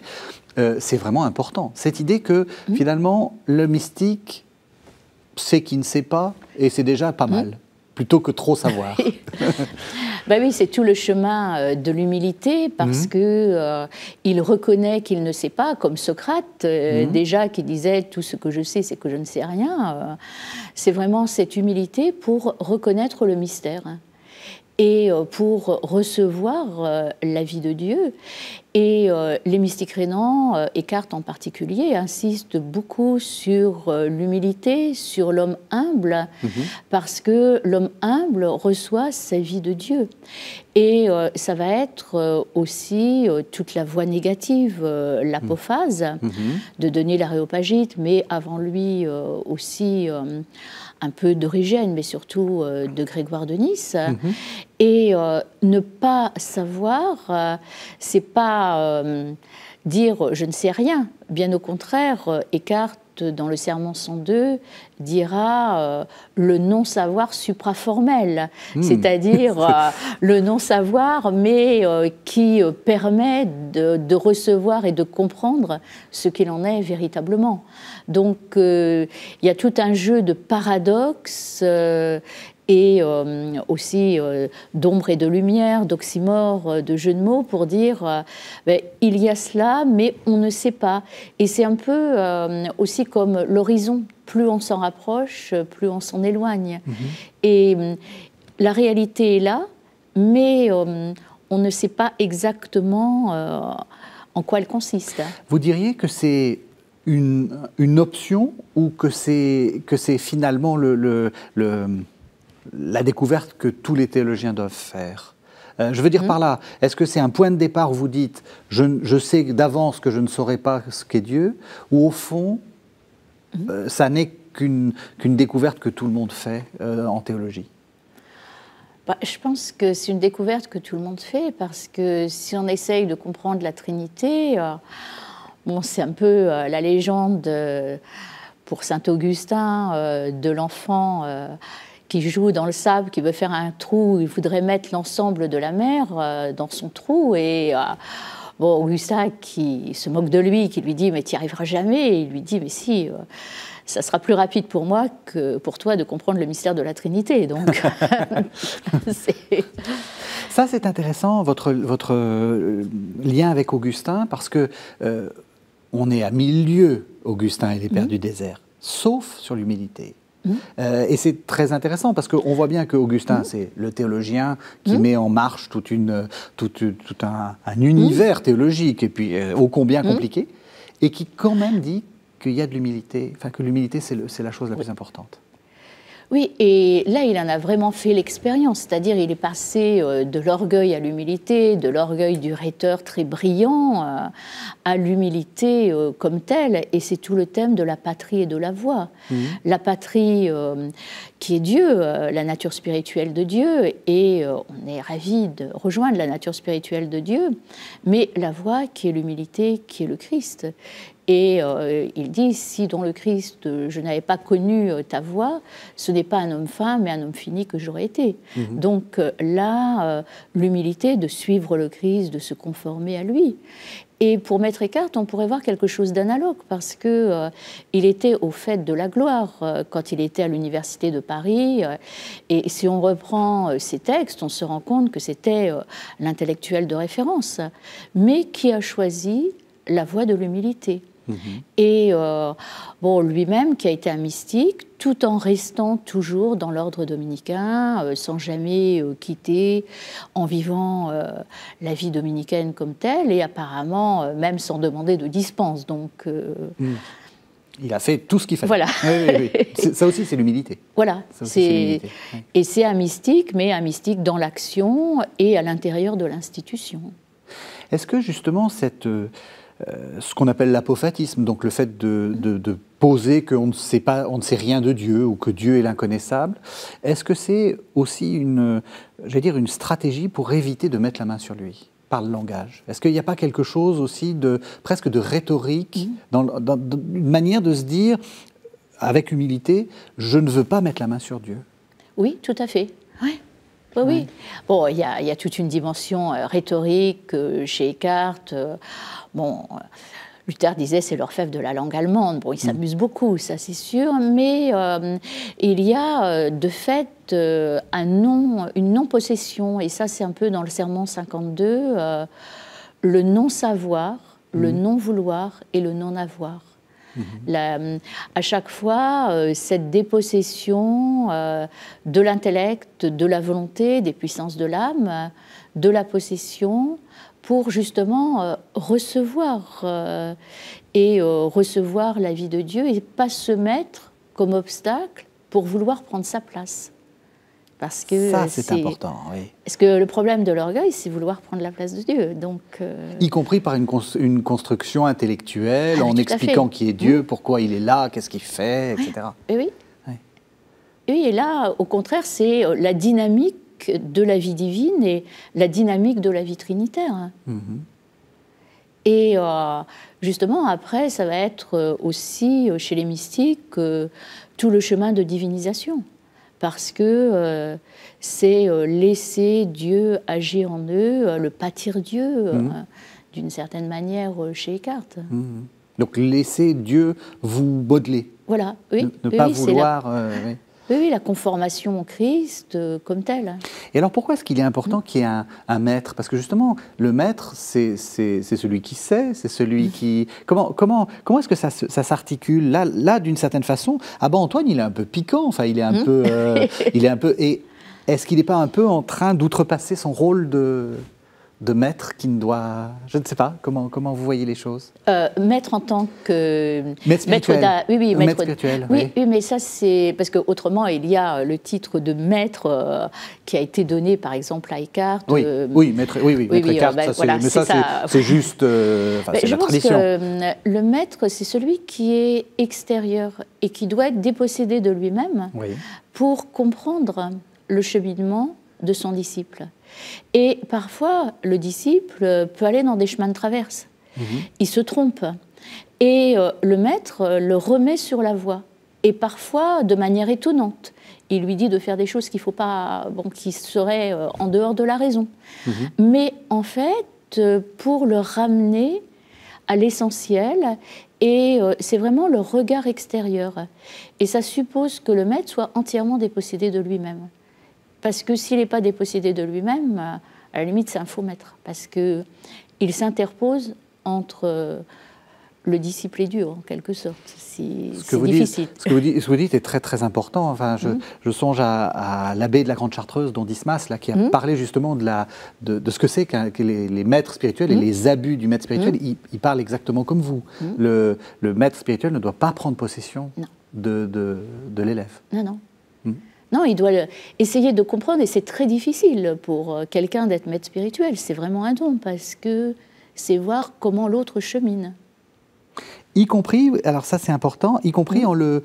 euh, c'est vraiment important. Cette idée que finalement le mystique sait qui ne sait pas et c'est déjà pas mal plutôt que trop savoir. ben oui, c'est tout le chemin euh, de l'humilité parce mhm. que euh, il reconnaît qu'il ne sait pas, comme Socrate euh, mhm. déjà qui disait tout ce que je sais, c'est que je ne sais rien. c'est vraiment cette humilité pour reconnaître le mystère. Hein et euh, pour recevoir euh, la vie de Dieu. Et euh, les mystiques rénants, Écarte en particulier, insistent beaucoup sur l'humilité, sur l'homme humble, mhm. parce que l'homme humble reçoit sa vie de Dieu. Et ça va être aussi toute la voie négative, l'apophase, mhm. Mhm. de Denis l'aréopagite, mais avant lui aussi un peu d'origine, mais surtout euh, de Grégoire de Nice. Mhm. Et euh, ne pas savoir, euh, c'est pas dire je ne sais rien. Bien au contraire, Eckhart dans le serment 102 dira le non-savoir supraformel, hmm. c'est-à-dire le non-savoir, mais qui permet de, recevoir et de comprendre ce qu'il en est véritablement. Donc euh, il y a tout un jeu de paradoxes euh, et euh, aussi d'ombre et de lumière, d'oxymore, de jeux de mots pour dire ben, il y a cela, mais on ne sait pas. Et c'est un peu aussi comme l'horizon. Plus on s'en rapproche, plus on s'en éloigne. Mhm. Et la réalité est là, mais on ne sait pas exactement en quoi elle consiste. Vous diriez que c'est une, option ou que c'est, finalement la découverte que tous les théologiens doivent faire euh, je veux dire mmh. par là, est-ce que c'est un point de départ où vous dites je, sais d'avance que je ne saurais pas ce qu'est Dieu, ou au fond, mmh. euh, ça n'est qu'une, découverte que tout le monde fait euh, en théologie bah, je pense que c'est une découverte que tout le monde fait parce que si on essaye de comprendre la Trinité, Bon, c'est un peu euh, la légende euh, pour saint Augustin euh, de l'enfant qui joue dans le sable, qui veut faire un trou, il voudrait mettre l'ensemble de la mer dans son trou et bon, Augustin qui se moque de lui, qui lui dit mais tu n'y arriveras jamais, il lui dit mais si ça sera plus rapide pour moi que pour toi de comprendre le mystère de la Trinité. Donc, ça c'est intéressant votre votre lien avec Augustin parce que on est à mille lieues, Augustin et les Pères mmh. du désert, sauf sur l'humilité. Mmh. Euh, et c'est très intéressant parce qu'on voit bien qu'Augustin, mmh. c'est le théologien qui met en marche tout un, univers théologique et puis au euh, ô combien compliqué, et qui quand même dit qu'il y a de l'humilité, enfin que l'humilité c'est la chose la plus importante. Oui, et là, il en a vraiment fait l'expérience, c'est-à-dire il est passé euh, de l'orgueil à l'humilité, de l'orgueil du rhéteur très brillant euh, à l'humilité euh, comme telle, et c'est tout le thème de la patrie et de la voix. Mhm. La patrie qui est Dieu, la nature spirituelle de Dieu, et on est ravi de rejoindre la nature spirituelle de Dieu, mais la voix qui est l'humilité, qui est le Christ. Et euh, il dit, si dans le Christ je n'avais pas connu euh, ta voix, ce n'est pas un homme fin, mais un homme fini que j'aurais été. Mhm. Donc euh, là, l'humilité de suivre le Christ, de se conformer à lui. Et pour Maître écarte, on pourrait voir quelque chose d'analogue, parce que il était au fait de la gloire quand il était à l'université de Paris. et si on reprend ses textes, on se rend compte que c'était l'intellectuel de référence, mais qui a choisi la voie de l'humilité. Mm-hmm. Et euh, bon, lui-même, qui a été un mystique, tout en restant toujours dans l'ordre dominicain, euh, sans jamais euh, quitter, en vivant la vie dominicaine comme telle, et apparemment même sans demander de dispense. Donc. Mm. Il a fait tout ce qu'il fallait. Voilà. Ça aussi, c'est l'humilité. Voilà. et c'est un mystique, mais un mystique dans l'action et à l'intérieur de l'institution. Est-ce que justement cette euh, ce qu'on appelle l'apophatisme, donc le fait de, poser qu'on ne sait pas, on ne sait rien de Dieu ou que Dieu est l'inconnaissable. Est-ce que c'est aussi une, dire, une stratégie pour éviter de mettre la main sur lui par le langage Est-ce qu'il n'y a pas quelque chose aussi de presque de rhétorique, mm. dans, une manière de se dire avec humilité, je ne veux pas mettre la main sur Dieu Oui, tout à fait. Oui, oui. Bon, il y, a toute une dimension euh, rhétorique euh, chez Eckhart. Bon, euh, Luther disait c'est l'orfèvre de la langue allemande. Bon, il mm. s'amuse beaucoup, ça c'est sûr, mais euh, il y a euh, de fait un une non-possession, et ça c'est un peu dans le serment 52, le non-savoir, mm. le non-vouloir et le non-avoir. Mm-hmm. à chaque fois, cette dépossession de l'intellect, de la volonté, des puissances de l'âme, de la possession pour justement euh, recevoir euh, et euh, recevoir la vie de Dieu et pas se mettre comme obstacle pour vouloir prendre sa place. Parce que ça, c'est important. Oui. Parce que le problème de l'orgueil, c'est vouloir prendre la place de Dieu. Donc, Y compris par une, une construction intellectuelle, ah, en expliquant qui est Dieu, mmh. pourquoi il est là, qu'est-ce qu'il fait, etc. Et oui. Et là, au contraire, c'est la dynamique de la vie divine et la dynamique de la vie trinitaire. Mm-hmm. Et euh, justement, après, ça va être euh, aussi euh, chez les mystiques tout le chemin de divinisation, parce que c'est laisser Dieu agir en eux, le pâtir Dieu, mm-hmm. d'une certaine manière, chez Eckhart. Mm-hmm. Donc laisser Dieu vous baudeler. Voilà, oui. Ne, pas vouloir. Oui, la conformation au Christ euh, comme telle. Et alors pourquoi est-ce qu'il est important qu'il y ait un, maître Parce que justement, le maître, c'est celui qui sait, c'est celui qui... Comment, comment, comment est-ce que ça, ça s'articule Là, là d'une certaine façon, ah ben Antoine, il est un peu piquant, enfin, il est un mmh. peu... Euh, il est un peu et est-ce qu'il n'est pas un peu en train d'outrepasser son rôle de de maître qui ne doit... Je ne sais pas, comment, comment vous voyez les choses euh, Maître en tant que... Maître spirituel. oui, oui, maître, oui, mais ça c'est... Parce qu'autrement, il y a euh, le titre de maître euh, qui a été donné par exemple à Eckhart. Oui, oui, maître, oui, oui, ça, mais ça, c'est juste... la pense tradition. Que, le maître, c'est celui qui est extérieur et qui doit être dépossédé de lui-même pour comprendre le cheminement de son disciple. Et parfois, le disciple peut aller dans des chemins de traverse. Mhm. Il se trompe. Et euh, le maître euh, le remet sur la voie. Et parfois, de manière étonnante. Il lui dit de faire des choses qu'il faut pas, bon, qui seraient euh, en dehors de la raison. Mhm. Mais en fait, pour le ramener à l'essentiel et c'est vraiment le regard extérieur. Et ça suppose que le maître soit entièrement dépossédé de lui-même. Parce que s'il n'est pas dépossédé de lui-même, à la limite, c'est un faux maître. Parce qu'il s'interpose entre euh, le disciple et dur, en quelque sorte. Si, ce, que vous difficile. Dites, ce, que vous dites, vous dites est très très important. Enfin, je, mhm. songe à, l'abbé de la Grande Chartreuse, dont Dismas, là, qui a mhm. parlé justement de, la, de, ce que c'est que, les, maîtres spirituels et mhm. les abus du maître spirituel. Il, parle exactement comme vous. Le, le, maître spirituel ne doit pas prendre possession de, de l'élève. Non, non. Non, il doit essayer de comprendre, et c'est très difficile pour euh, quelqu'un d'être maître spirituel. C'est vraiment un don, parce que c'est voir comment l'autre chemine. Y compris, alors ça c'est important, y compris en le,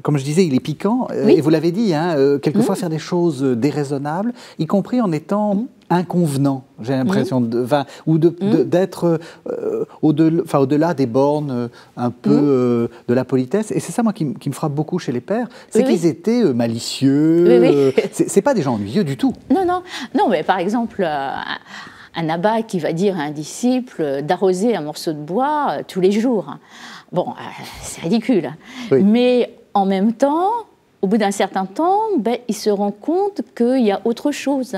comme je disais, il est piquant, euh, et vous l'avez dit, hein, euh, quelquefois mm. faire des choses déraisonnables, y compris en étant mm inconvenant, j'ai l'impression, mm. de, ou mm. d'être euh, au-delà des bornes euh, un peu mm. euh, de la politesse. Et c'est ça, moi, qui, me frappe beaucoup chez les pères, c'est qu'ils étaient malicieux. ce c'est pas des gens ennuyeux du tout. Non, non, non, mais par exemple un abbé qui va dire à un disciple d'arroser un morceau de bois tous les jours. Bon, c'est ridicule. Mais en même temps, au bout d'un certain temps, ben, il se rend compte qu'il y a autre chose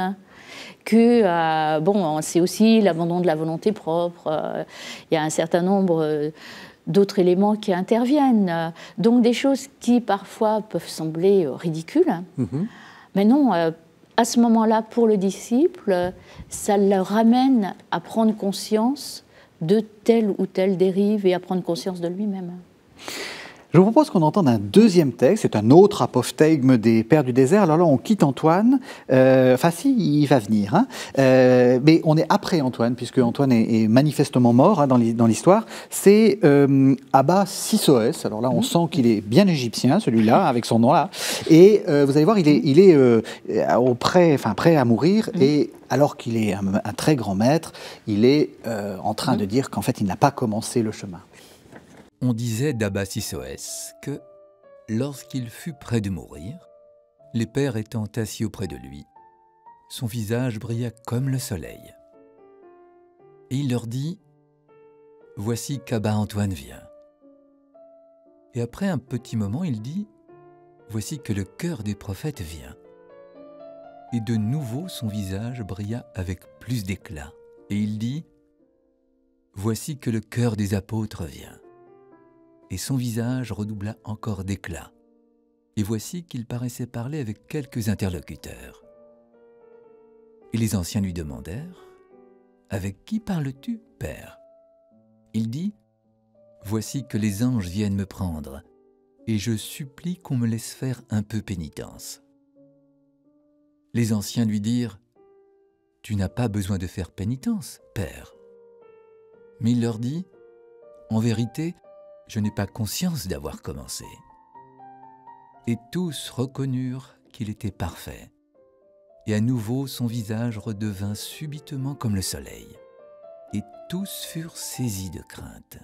que, euh, bon, c'est aussi l'abandon de la volonté propre. Euh, il y a un certain nombre euh, d'autres éléments qui interviennent. Donc des choses qui parfois peuvent sembler ridicules, hein. mm-hmm. mais non, à ce moment-là, pour le disciple, ça le ramène à prendre conscience de telle ou telle dérive et à prendre conscience de lui-même. Je vous propose qu'on entende un deuxième texte, c'est un autre apophthegme des Pères du désert. Alors là, on quitte Antoine, euh, enfin si, il va venir, hein. euh, mais on est après Antoine, puisque Antoine est, manifestement mort hein, dans l'histoire. C'est euh, Abba Sissoès, alors là, on sent qu'il est bien égyptien, celui-là, avec son nom-là, et euh, vous allez voir, il est, il est euh, prêt, enfin, prêt à mourir, mm. et alors qu'il est un, très grand maître, il est euh, en train mm. de dire qu'en fait, il n'a pas commencé le chemin. On disait d'Abbasissoès que, lorsqu'il fut près de mourir, les pères étant assis auprès de lui, son visage brilla comme le soleil. Et il leur dit Voici qu'Abba Antoine vient. Et après un petit moment, il dit Voici que le cœur des prophètes vient. Et de nouveau son visage brilla avec plus d'éclat. Et il dit Voici que le cœur des apôtres vient et son visage redoubla encore d'éclat. Et voici qu'il paraissait parler avec quelques interlocuteurs. Et les anciens lui demandèrent Avec qui parles-tu, Père Il dit Voici que les anges viennent me prendre, et je supplie qu'on me laisse faire un peu pénitence. Les anciens lui dirent Tu n'as pas besoin de faire pénitence, Père. Mais il leur dit En vérité, je n'ai pas conscience d'avoir commencé. Et tous reconnurent qu'il était parfait. Et à nouveau son visage redevint subitement comme le soleil. Et tous furent saisis de crainte.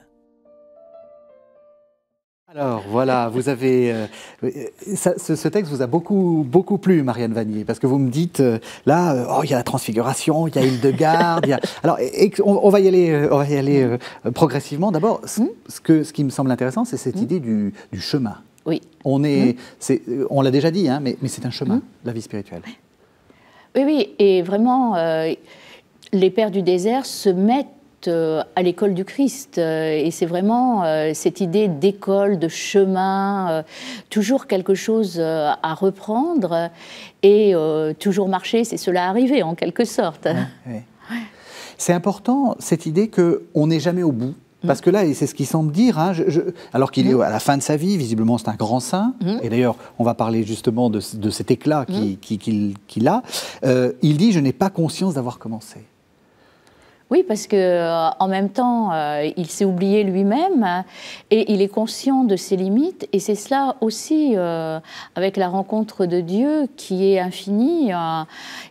Alors voilà, vous avez euh, euh, ce, texte vous a beaucoup beaucoup plu, Marianne Vanier, parce que vous me dites euh, là, oh, il y a la transfiguration, il y a Hildegarde, il y alors on, va y aller, on va y aller progressivement. D'abord, hmm ce, que ce qui me semble intéressant, c'est cette hmm idée du, chemin. Oui. On est, hmm on l'a déjà dit, hein, mais, c'est un chemin, la vie spirituelle. Oui, oui, et vraiment, les pères du désert se mettent euh, à l'école du Christ. Euh, et c'est vraiment euh, cette idée d'école, de chemin, toujours quelque chose à reprendre et toujours marcher, c'est cela arriver en quelque sorte. C'est important cette idée qu'on n'est jamais au bout. Mm. Parce que là, et c'est ce qu'il semble dire, hein, alors qu'il est mm. à la fin de sa vie, visiblement c'est un grand saint, mm. et d'ailleurs on va parler justement de, cet éclat qu'il a, il dit je n'ai pas conscience d'avoir commencé. Oui, parce que euh, en même temps, euh, il s'est oublié lui-même hein, et il est conscient de ses limites. Et c'est cela aussi, euh, avec la rencontre de Dieu qui est infinie,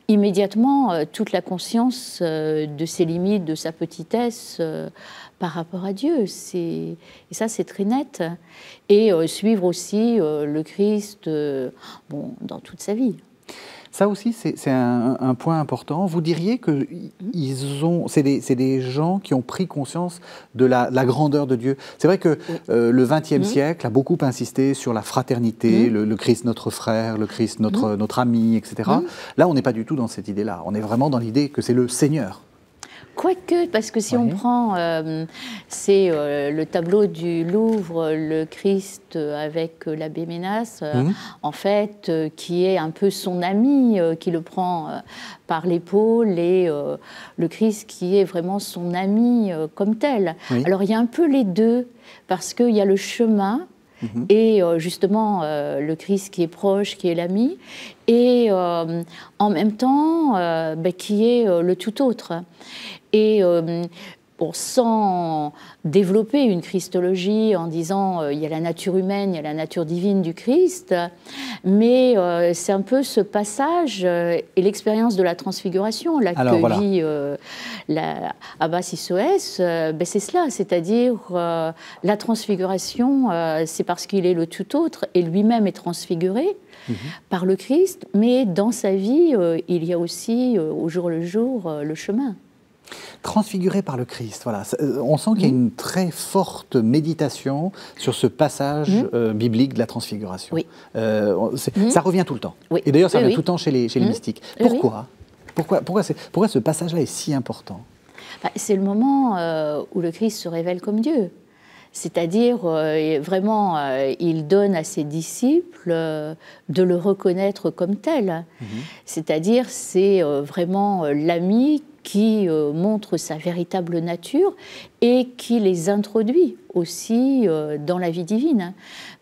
immédiatement toute la conscience de ses limites, de sa petitesse par rapport à Dieu. Et ça, c'est très net. Et suivre aussi le Christ, dans toute sa vie. Ça aussi, c'est un, point important. Vous diriez que ils ont, c'est des, gens qui ont pris conscience de la, grandeur de Dieu. C'est vrai que euh, le XXe mm-hmm. siècle a beaucoup insisté sur la fraternité, mm-hmm. le, Christ notre frère, le Christ notre, mm-hmm. notre ami, etc. Là, on n'est pas du tout dans cette idée-là. On est vraiment dans l'idée que c'est le Seigneur Quoique, parce que si on prend, euh, c'est euh, le tableau du Louvre, le Christ avec euh, l'abbé Ménas, mhm. en fait, qui est un peu son ami, qui le prend par l'épaule, et le Christ qui est vraiment son ami comme tel. Alors il y a un peu les deux, parce qu'il y a le chemin, mhm. et justement le Christ qui est proche, qui est l'ami, et en même temps ben, qui est le tout autre. Et pour euh, sans développer une christologie en disant euh, il y a la nature humaine, il y a la nature divine du Christ, mais euh, c'est un peu ce passage et l'expérience de la transfiguration, là que vit la Abbas Issoès, ben c'est cela, c'est-à-dire la transfiguration, c'est parce qu'il est le tout autre et lui-même est transfiguré. Mhm. par le Christ, mais dans sa vie, il y a aussi au jour le jour le chemin. Transfiguré par le Christ, voilà. Euh, on sent qu'il y a mmh. une très forte méditation sur ce passage mmh. euh, biblique de la transfiguration. Euh, mmh. Ça revient tout le temps. Et d'ailleurs, ça revient tout le temps chez les, chez les mystiques. Pourquoi pourquoi, pourquoi, pourquoi ce passage-là est si important bah, C'est le moment où le Christ se révèle comme Dieu. C'est-à-dire, vraiment, il donne à ses disciples de le reconnaître comme tel. C'est-à-dire, c'est vraiment l'ami qui euh, montre sa véritable nature et qui les introduit aussi euh, dans la vie divine, hein.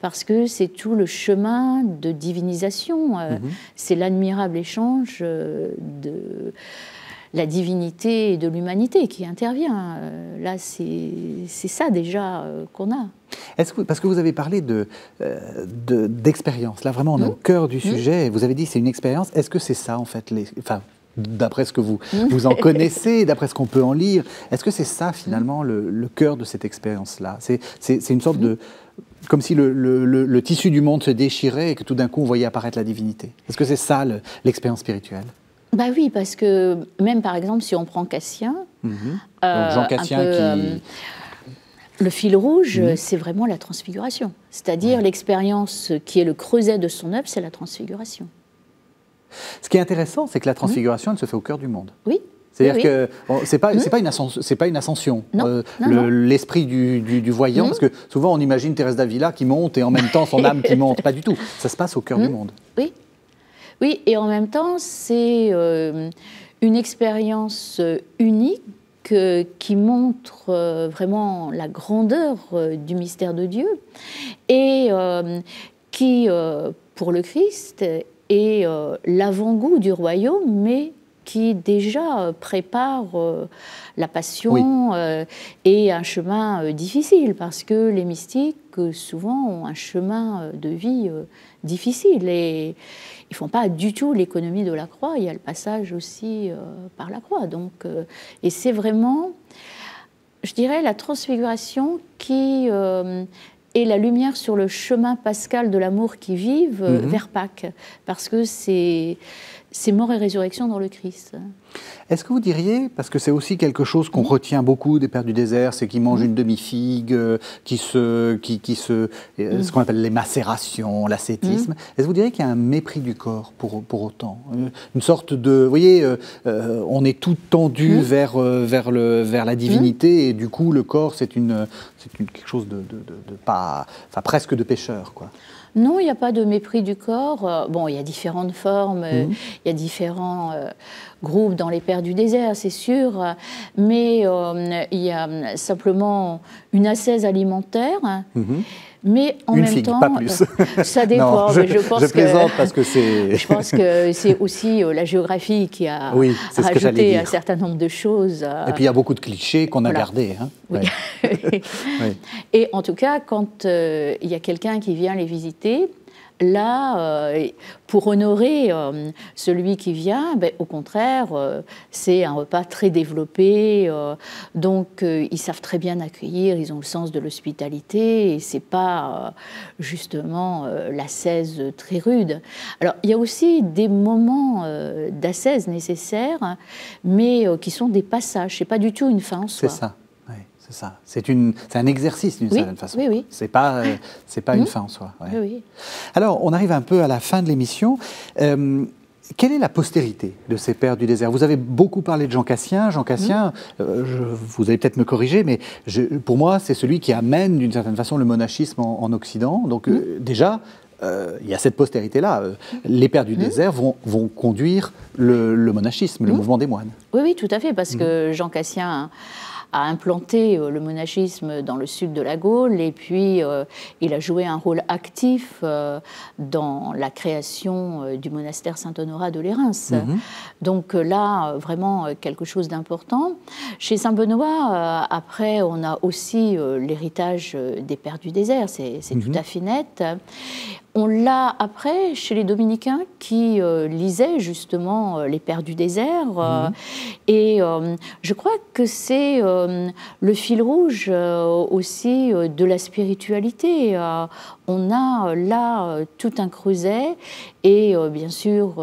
parce que c'est tout le chemin de divinisation, euh, mhm. c'est l'admirable échange de la divinité et de l'humanité qui intervient. Là, c'est ça déjà qu'on a. parce que vous avez parlé de, d'expérience, là vraiment on est mmh. au cœur du mmh. sujet, vous avez dit c'est une expérience, est-ce que c'est ça en fait les, d'après ce que vous, en connaissez, d'après ce qu'on peut en lire. Est-ce que c'est ça finalement le, cœur de cette expérience-là C'est une sorte de... Comme si le, tissu du monde se déchirait et que tout d'un coup on voyait apparaître la divinité. Est-ce que c'est ça l'expérience spirituelle bah oui, parce que même par exemple si on prend Cassien, mhm. euh, Jean Cassien qui... Euh, le fil rouge, mhm. c'est vraiment la transfiguration. C'est-à-dire l'expérience qui est le creuset de son œuvre, c'est la transfiguration. Ce qui est intéressant, c'est que la mmh. transfiguration, elle se fait au cœur du monde. Oui. C'est-à-dire que c'est pas, pas, mmh. une pas une ascension. Euh, L'esprit du, voyant, mmh. parce que souvent on imagine Thérèse d'Avila qui monte et en même temps son âme qui monte. Pas du tout. Ça se passe au cœur du monde. Oui. Oui, et en même temps, c'est euh, une expérience euh, unique euh, qui montre vraiment la grandeur du mystère de Dieu et qui, pour le Christ, et euh, l'avant-goût du royaume, mais qui déjà prépare euh, la passion euh, et un chemin difficile, parce que les mystiques souvent ont un chemin de vie difficile et ils font pas du tout l'économie de la croix. Il y a le passage aussi par la croix, donc et c'est vraiment je dirais, la transfiguration qui et la lumière sur le chemin pascal de l'amour qui vive euh, mhm. vers Pâques, parce que c'est c'est mort et résurrection dans le Christ. Est-ce que vous diriez, parce que c'est aussi quelque chose qu'on retient beaucoup des Pères du désert, c'est qu'ils mangent une demi-figue, euh, qui se, qui, se, euh, ce qu'on appelle les macérations, l'ascétisme, mmh. est-ce que vous diriez qu'il y a un mépris du corps pour, pour autant euh, Une sorte de, vous voyez, on est tout tendu mmh. vers, vers, le, vers la divinité, mmh. et du coup le corps c'est une, c'est une, quelque chose de, de, de pas, enfin presque de pêcheur quoi. Non, il n'y a pas de mépris du corps. Euh, bon, il y a différentes formes, euh, mhm. il y a différents euh, groupes dans les Pères du désert, c'est sûr, mais il y a simplement une assaise alimentaire. Mhm. Mais en même temps, pas plus. Euh, ça dépend. non, je, pense je parce que c'est. je pense que c'est aussi euh, la géographie qui a rajouté un certain nombre de choses. Euh, Et puis il y a beaucoup de clichés qu'on a gardés. Hein. Oui. Et en tout cas, quand il y a quelqu'un qui vient les visiter, là, euh, pour honorer euh, celui qui vient, ben, au contraire, euh, c'est un repas très développé. donc, ils savent très bien accueillir, ils ont le sens de l'hospitalité, et c'est pas justement l'assaise très rude. Alors, il y a aussi des moments d'assaise nécessaires, hein, mais qui sont des passages. C'est pas du tout une fin en soi. C'est ça. C'est un exercice d'une certaine façon. Oui, C'est pas, euh, mm-hmm. une fin en soi. Alors, on arrive un peu à la fin de l'émission. Euh, quelle est la postérité de ces pères du désert Vous avez beaucoup parlé de Jean Cassien. Jean Cassien, mm-hmm. euh, vous allez peut-être me corriger, mais pour moi, c'est celui qui amène d'une certaine façon le monachisme en, Occident. Donc mm-hmm. déjà, il y a cette postérité-là. Les pères du désert vont, conduire le monachisme, le mouvement des moines. Oui, oui, tout à fait, parce que Jean Cassien hein, a implanté euh, le monachisme dans le sud de la Gaule et puis euh, il a joué un rôle actif euh, dans la création du monastère Saint-Honorat de l'Érins. Mhm. Donc là, vraiment quelque chose d'important. Chez Saint-Benoît, après, on a aussi l'héritage des Pères du désert, c'est mhm. tout à fait net. On l'a après chez les dominicains qui euh, lisaient justement euh, Les Pères du désert. Euh, mhm. Et je crois que c'est le fil rouge aussi de la spiritualité. on a là tout un creuset et bien sûr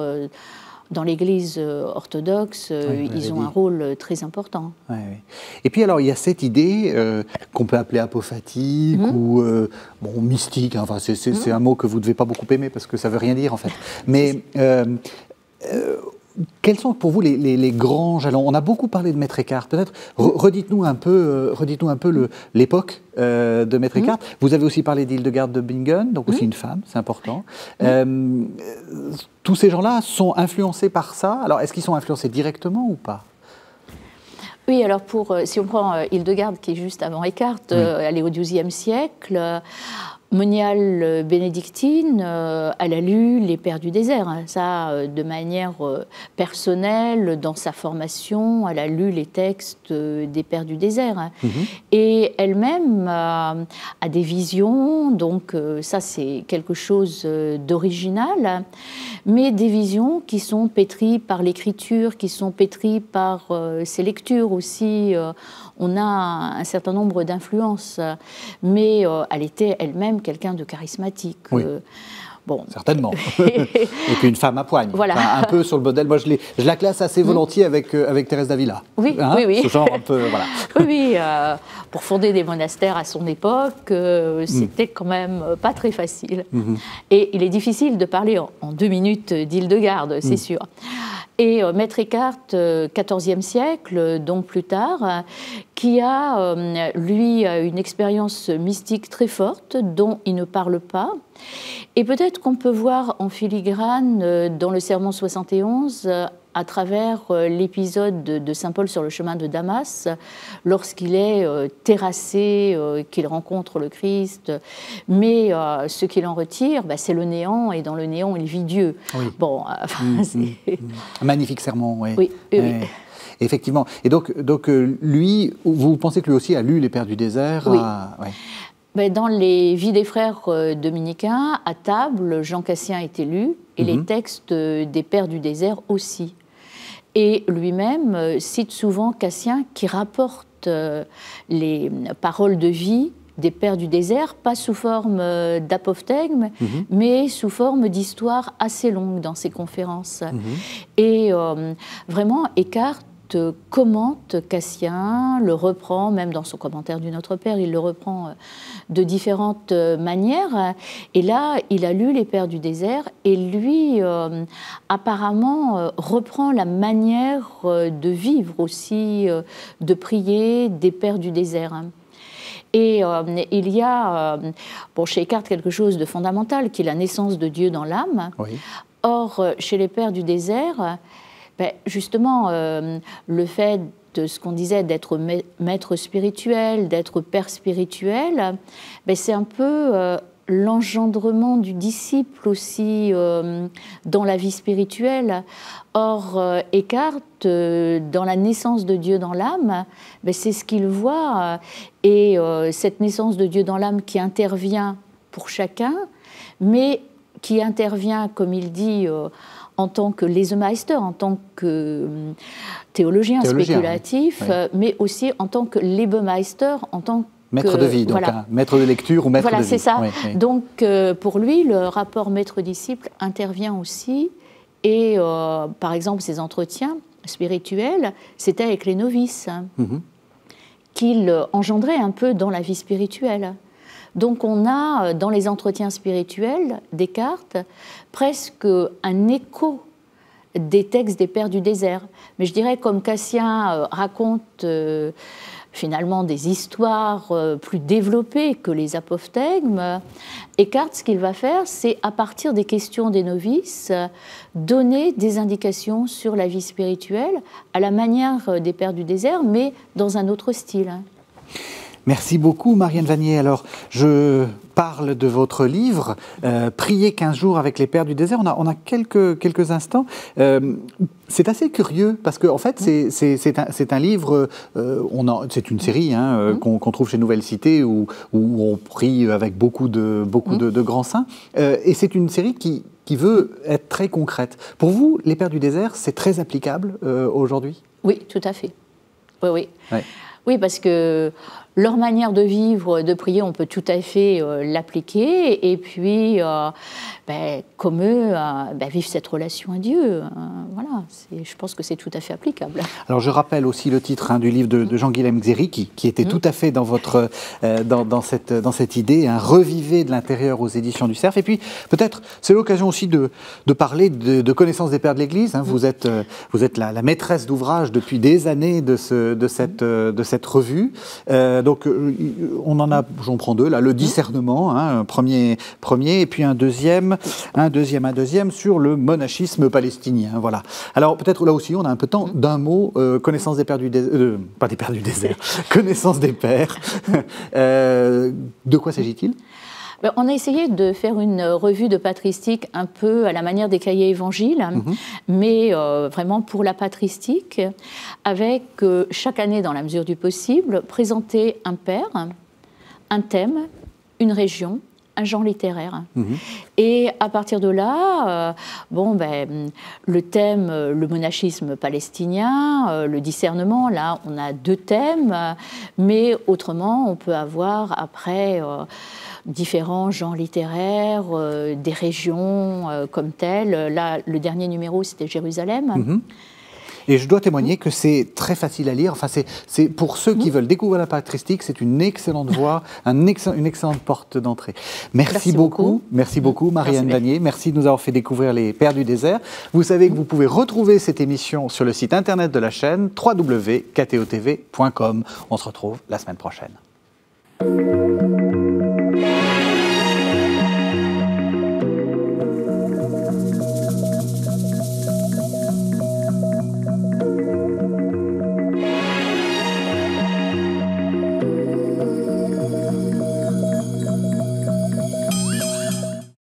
dans l'Église euh, orthodoxe, euh, ils ont un rôle euh, très important. oui. Et puis alors, il y a cette idée qu'on peut appeler apophatique mhm. ou bon, mystique, hein, enfin c'est mhm. un mot que vous ne devez pas beaucoup aimer parce que ça ne veut rien dire en fait. Mais quels sont pour vous les, grands jalons On a beaucoup parlé de Maître Eckhart. Peut-être redites-nous un peu, euh, un peu l'époque euh, de Maître Écart. Mmh. Vous avez aussi parlé d'Ildegarde de Bingen, donc aussi mmh. une femme, c'est important. Mmh. Euh, tous ces gens-là sont influencés par ça. Alors, est-ce qu'ils sont influencés directement ou pas oui, alors pour, si on prend Ildegarde qui est juste avant Écart, elle est au XIIe siècle. Monial euh, bénédictine, euh, elle a lu Les Pères du désert, ça euh, de manière personnelle, dans sa formation, elle a lu les textes des Pères du désert. Et elle-même a, a, des visions, donc ça c'est quelque chose d'original, hein. mais des visions qui sont pétries par l'écriture, qui sont pétries par ses lectures aussi on a un certain nombre d'influences, mais euh, elle était elle-même quelqu'un de charismatique. Euh, bon. Certainement. et puis une femme à poigne. Voilà. un peu sur le modèle. Moi, je, la classe assez mm. volontiers avec, euh, avec Thérèse d'Avila. Oui, hein oui, oui. Ce genre un peu. oui, pour fonder des monastères à son époque, mm. c'était quand même pas très facile. Mm-hmm. Et il est difficile de parler en, deux minutes d'Île-de-Garde, c'est mm. sûr et euh, Maître Eckhart, XIVe euh, siècle, euh, donc plus tard, qui a, lui, une expérience mystique très forte dont il ne parle pas et peut-être qu'on peut voir en filigrane euh, dans le sermon 71 euh, à travers euh, l'épisode de Saint Paul sur le chemin de Damas, lorsqu'il est terrassé, qu'il rencontre le Christ, mais ce qu'il en retire, bah, c'est le néant, et dans le néant, il vit Dieu. Bon, mm, mm, mm. Magnifique sermon, oui. Effectivement. Et donc, donc lui, vous pensez que lui aussi a lu Les Pères du désert Oui. Ben, dans les vies des frères euh, dominicains, à table, Jean Cassien est élu, et les mhm. textes euh, des Pères du désert aussi. Et lui-même euh, cite souvent Cassien qui rapporte les paroles de vie des Pères du désert, pas sous forme d'apophthegme, mhm. mais sous forme d'histoire assez longue dans ses conférences. Mhm. Et vraiment écarte commente Cassien, le reprend, même dans son commentaire du Notre Père, il le reprend euh, de différentes euh, manières. Et là, il a lu Les Pères du désert et lui, euh, apparemment, reprend la manière de vivre aussi, de prier des Pères du désert. Et il y a, pour bon, chez Eckhart, quelque chose de fondamental, qui est la naissance de Dieu dans l'âme. Or, chez les Pères du désert, ben, justement, euh, le fait de ce qu'on disait d'être maître spirituel, d'être père spirituel, ben, c'est un peu euh, l'engendrement du disciple aussi euh, dans la vie spirituelle. Or, Eckhart, dans la naissance de Dieu dans l'âme, ben, c'est ce qu'il voit. Et cette naissance de Dieu dans l'âme qui intervient pour chacun, mais qui intervient, comme il dit, en tant que lesemeister, en tant que hum, théologien, spéculatif, euh, mais aussi en tant que lebemeister, en tant que Maître de vie, donc hein, maître de lecture ou maître de vie. Voilà, c'est ça. Donc, euh, pour lui, le rapport maître-disciple intervient aussi. Et euh, par exemple, ses entretiens spirituels, c'était avec les novices, hein, mhm. qu'il engendrait un peu dans la vie spirituelle. Donc on a euh, dans les entretiens spirituels Descartes presque un écho des textes des Pères du désert. Mais je dirais, comme Cassien euh, raconte euh, finalement des histoires plus développées que les apophthegmes, Eckhart, ce qu'il va faire, c'est à partir des questions des novices, donner des indications sur la vie spirituelle à la manière des Pères du désert, mais dans un autre style. Merci beaucoup, Marianne Vanier. Alors, je parle de votre livre, Priez euh, Prier 15 jours avec les Pères du désert. On a, a quelques, quelques instants. Euh, c'est assez curieux parce que, en fait, c'est, un, livre, euh, c'est une série hein, qu'on, trouve chez Nouvelle Cité où, on prie avec beaucoup de, beaucoup de, grands saints. et c'est une série qui, veut être très concrète. Pour vous, les Pères du désert, c'est très applicable aujourd'hui Oui, tout à fait. Oui, oui. Oui, parce que leur manière de vivre, de prier, on peut tout à fait euh, l'appliquer et puis, euh, ben, comme eux, euh, ben, vivre cette relation à Dieu. Hein, voilà, je pense que c'est tout à fait applicable. Alors je rappelle aussi le titre hein, du livre de, Jean-Guilhem Xéry qui, était mm. tout à fait dans, votre, dans, cette, dans cette idée, un hein, Revivez de l'intérieur aux éditions du CERF. Et puis peut-être c'est l'occasion aussi de, parler de, connaissances connaissance des pères de l'Église. Mm. Vous êtes, vous êtes la, maîtresse d'ouvrage depuis des années de, de, cette, de cette revue donc, euh, on en a, j'en prends deux, là, le mmh. discernement, hein, un premier, premier, et puis un deuxième, un deuxième, un deuxième sur le monachisme palestinien. Voilà. Alors, peut-être là aussi, on a un peu de temps, mmh. d'un mot, euh, connaissance des pères du désert, euh, pas des pères du désert, connaissance des pères. de quoi s'agit-il ben, on a essayé de faire une revue de patristique un peu à la manière des cahiers évangiles, mhm. mais euh, vraiment pour la patristique, avec euh, chaque année, dans la mesure du possible, présenter un père, un thème, une région, un genre littéraire. Mhm. Et à partir de là, euh, bon, ben, le thème, le monachisme palestinien, le discernement, là, on a deux thèmes, mais autrement, on peut avoir après différents genres littéraires, euh, des régions euh, comme telles. Là, le dernier numéro, c'était Jérusalem. Mhm. Et je dois témoigner que c'est très facile à lire. Enfin, c'est, pour ceux qui mhm. veulent découvrir la patristique, c'est une excellente voie, un une excellente porte d'entrée. Merci, beaucoup. Merci mhm. beaucoup, Marianne merci Merci de nous avoir fait découvrir les Pères du désert. Vous savez que vous pouvez retrouver cette émission sur le site internet de la chaîne www.ktotv.com. On se retrouve la semaine prochaine.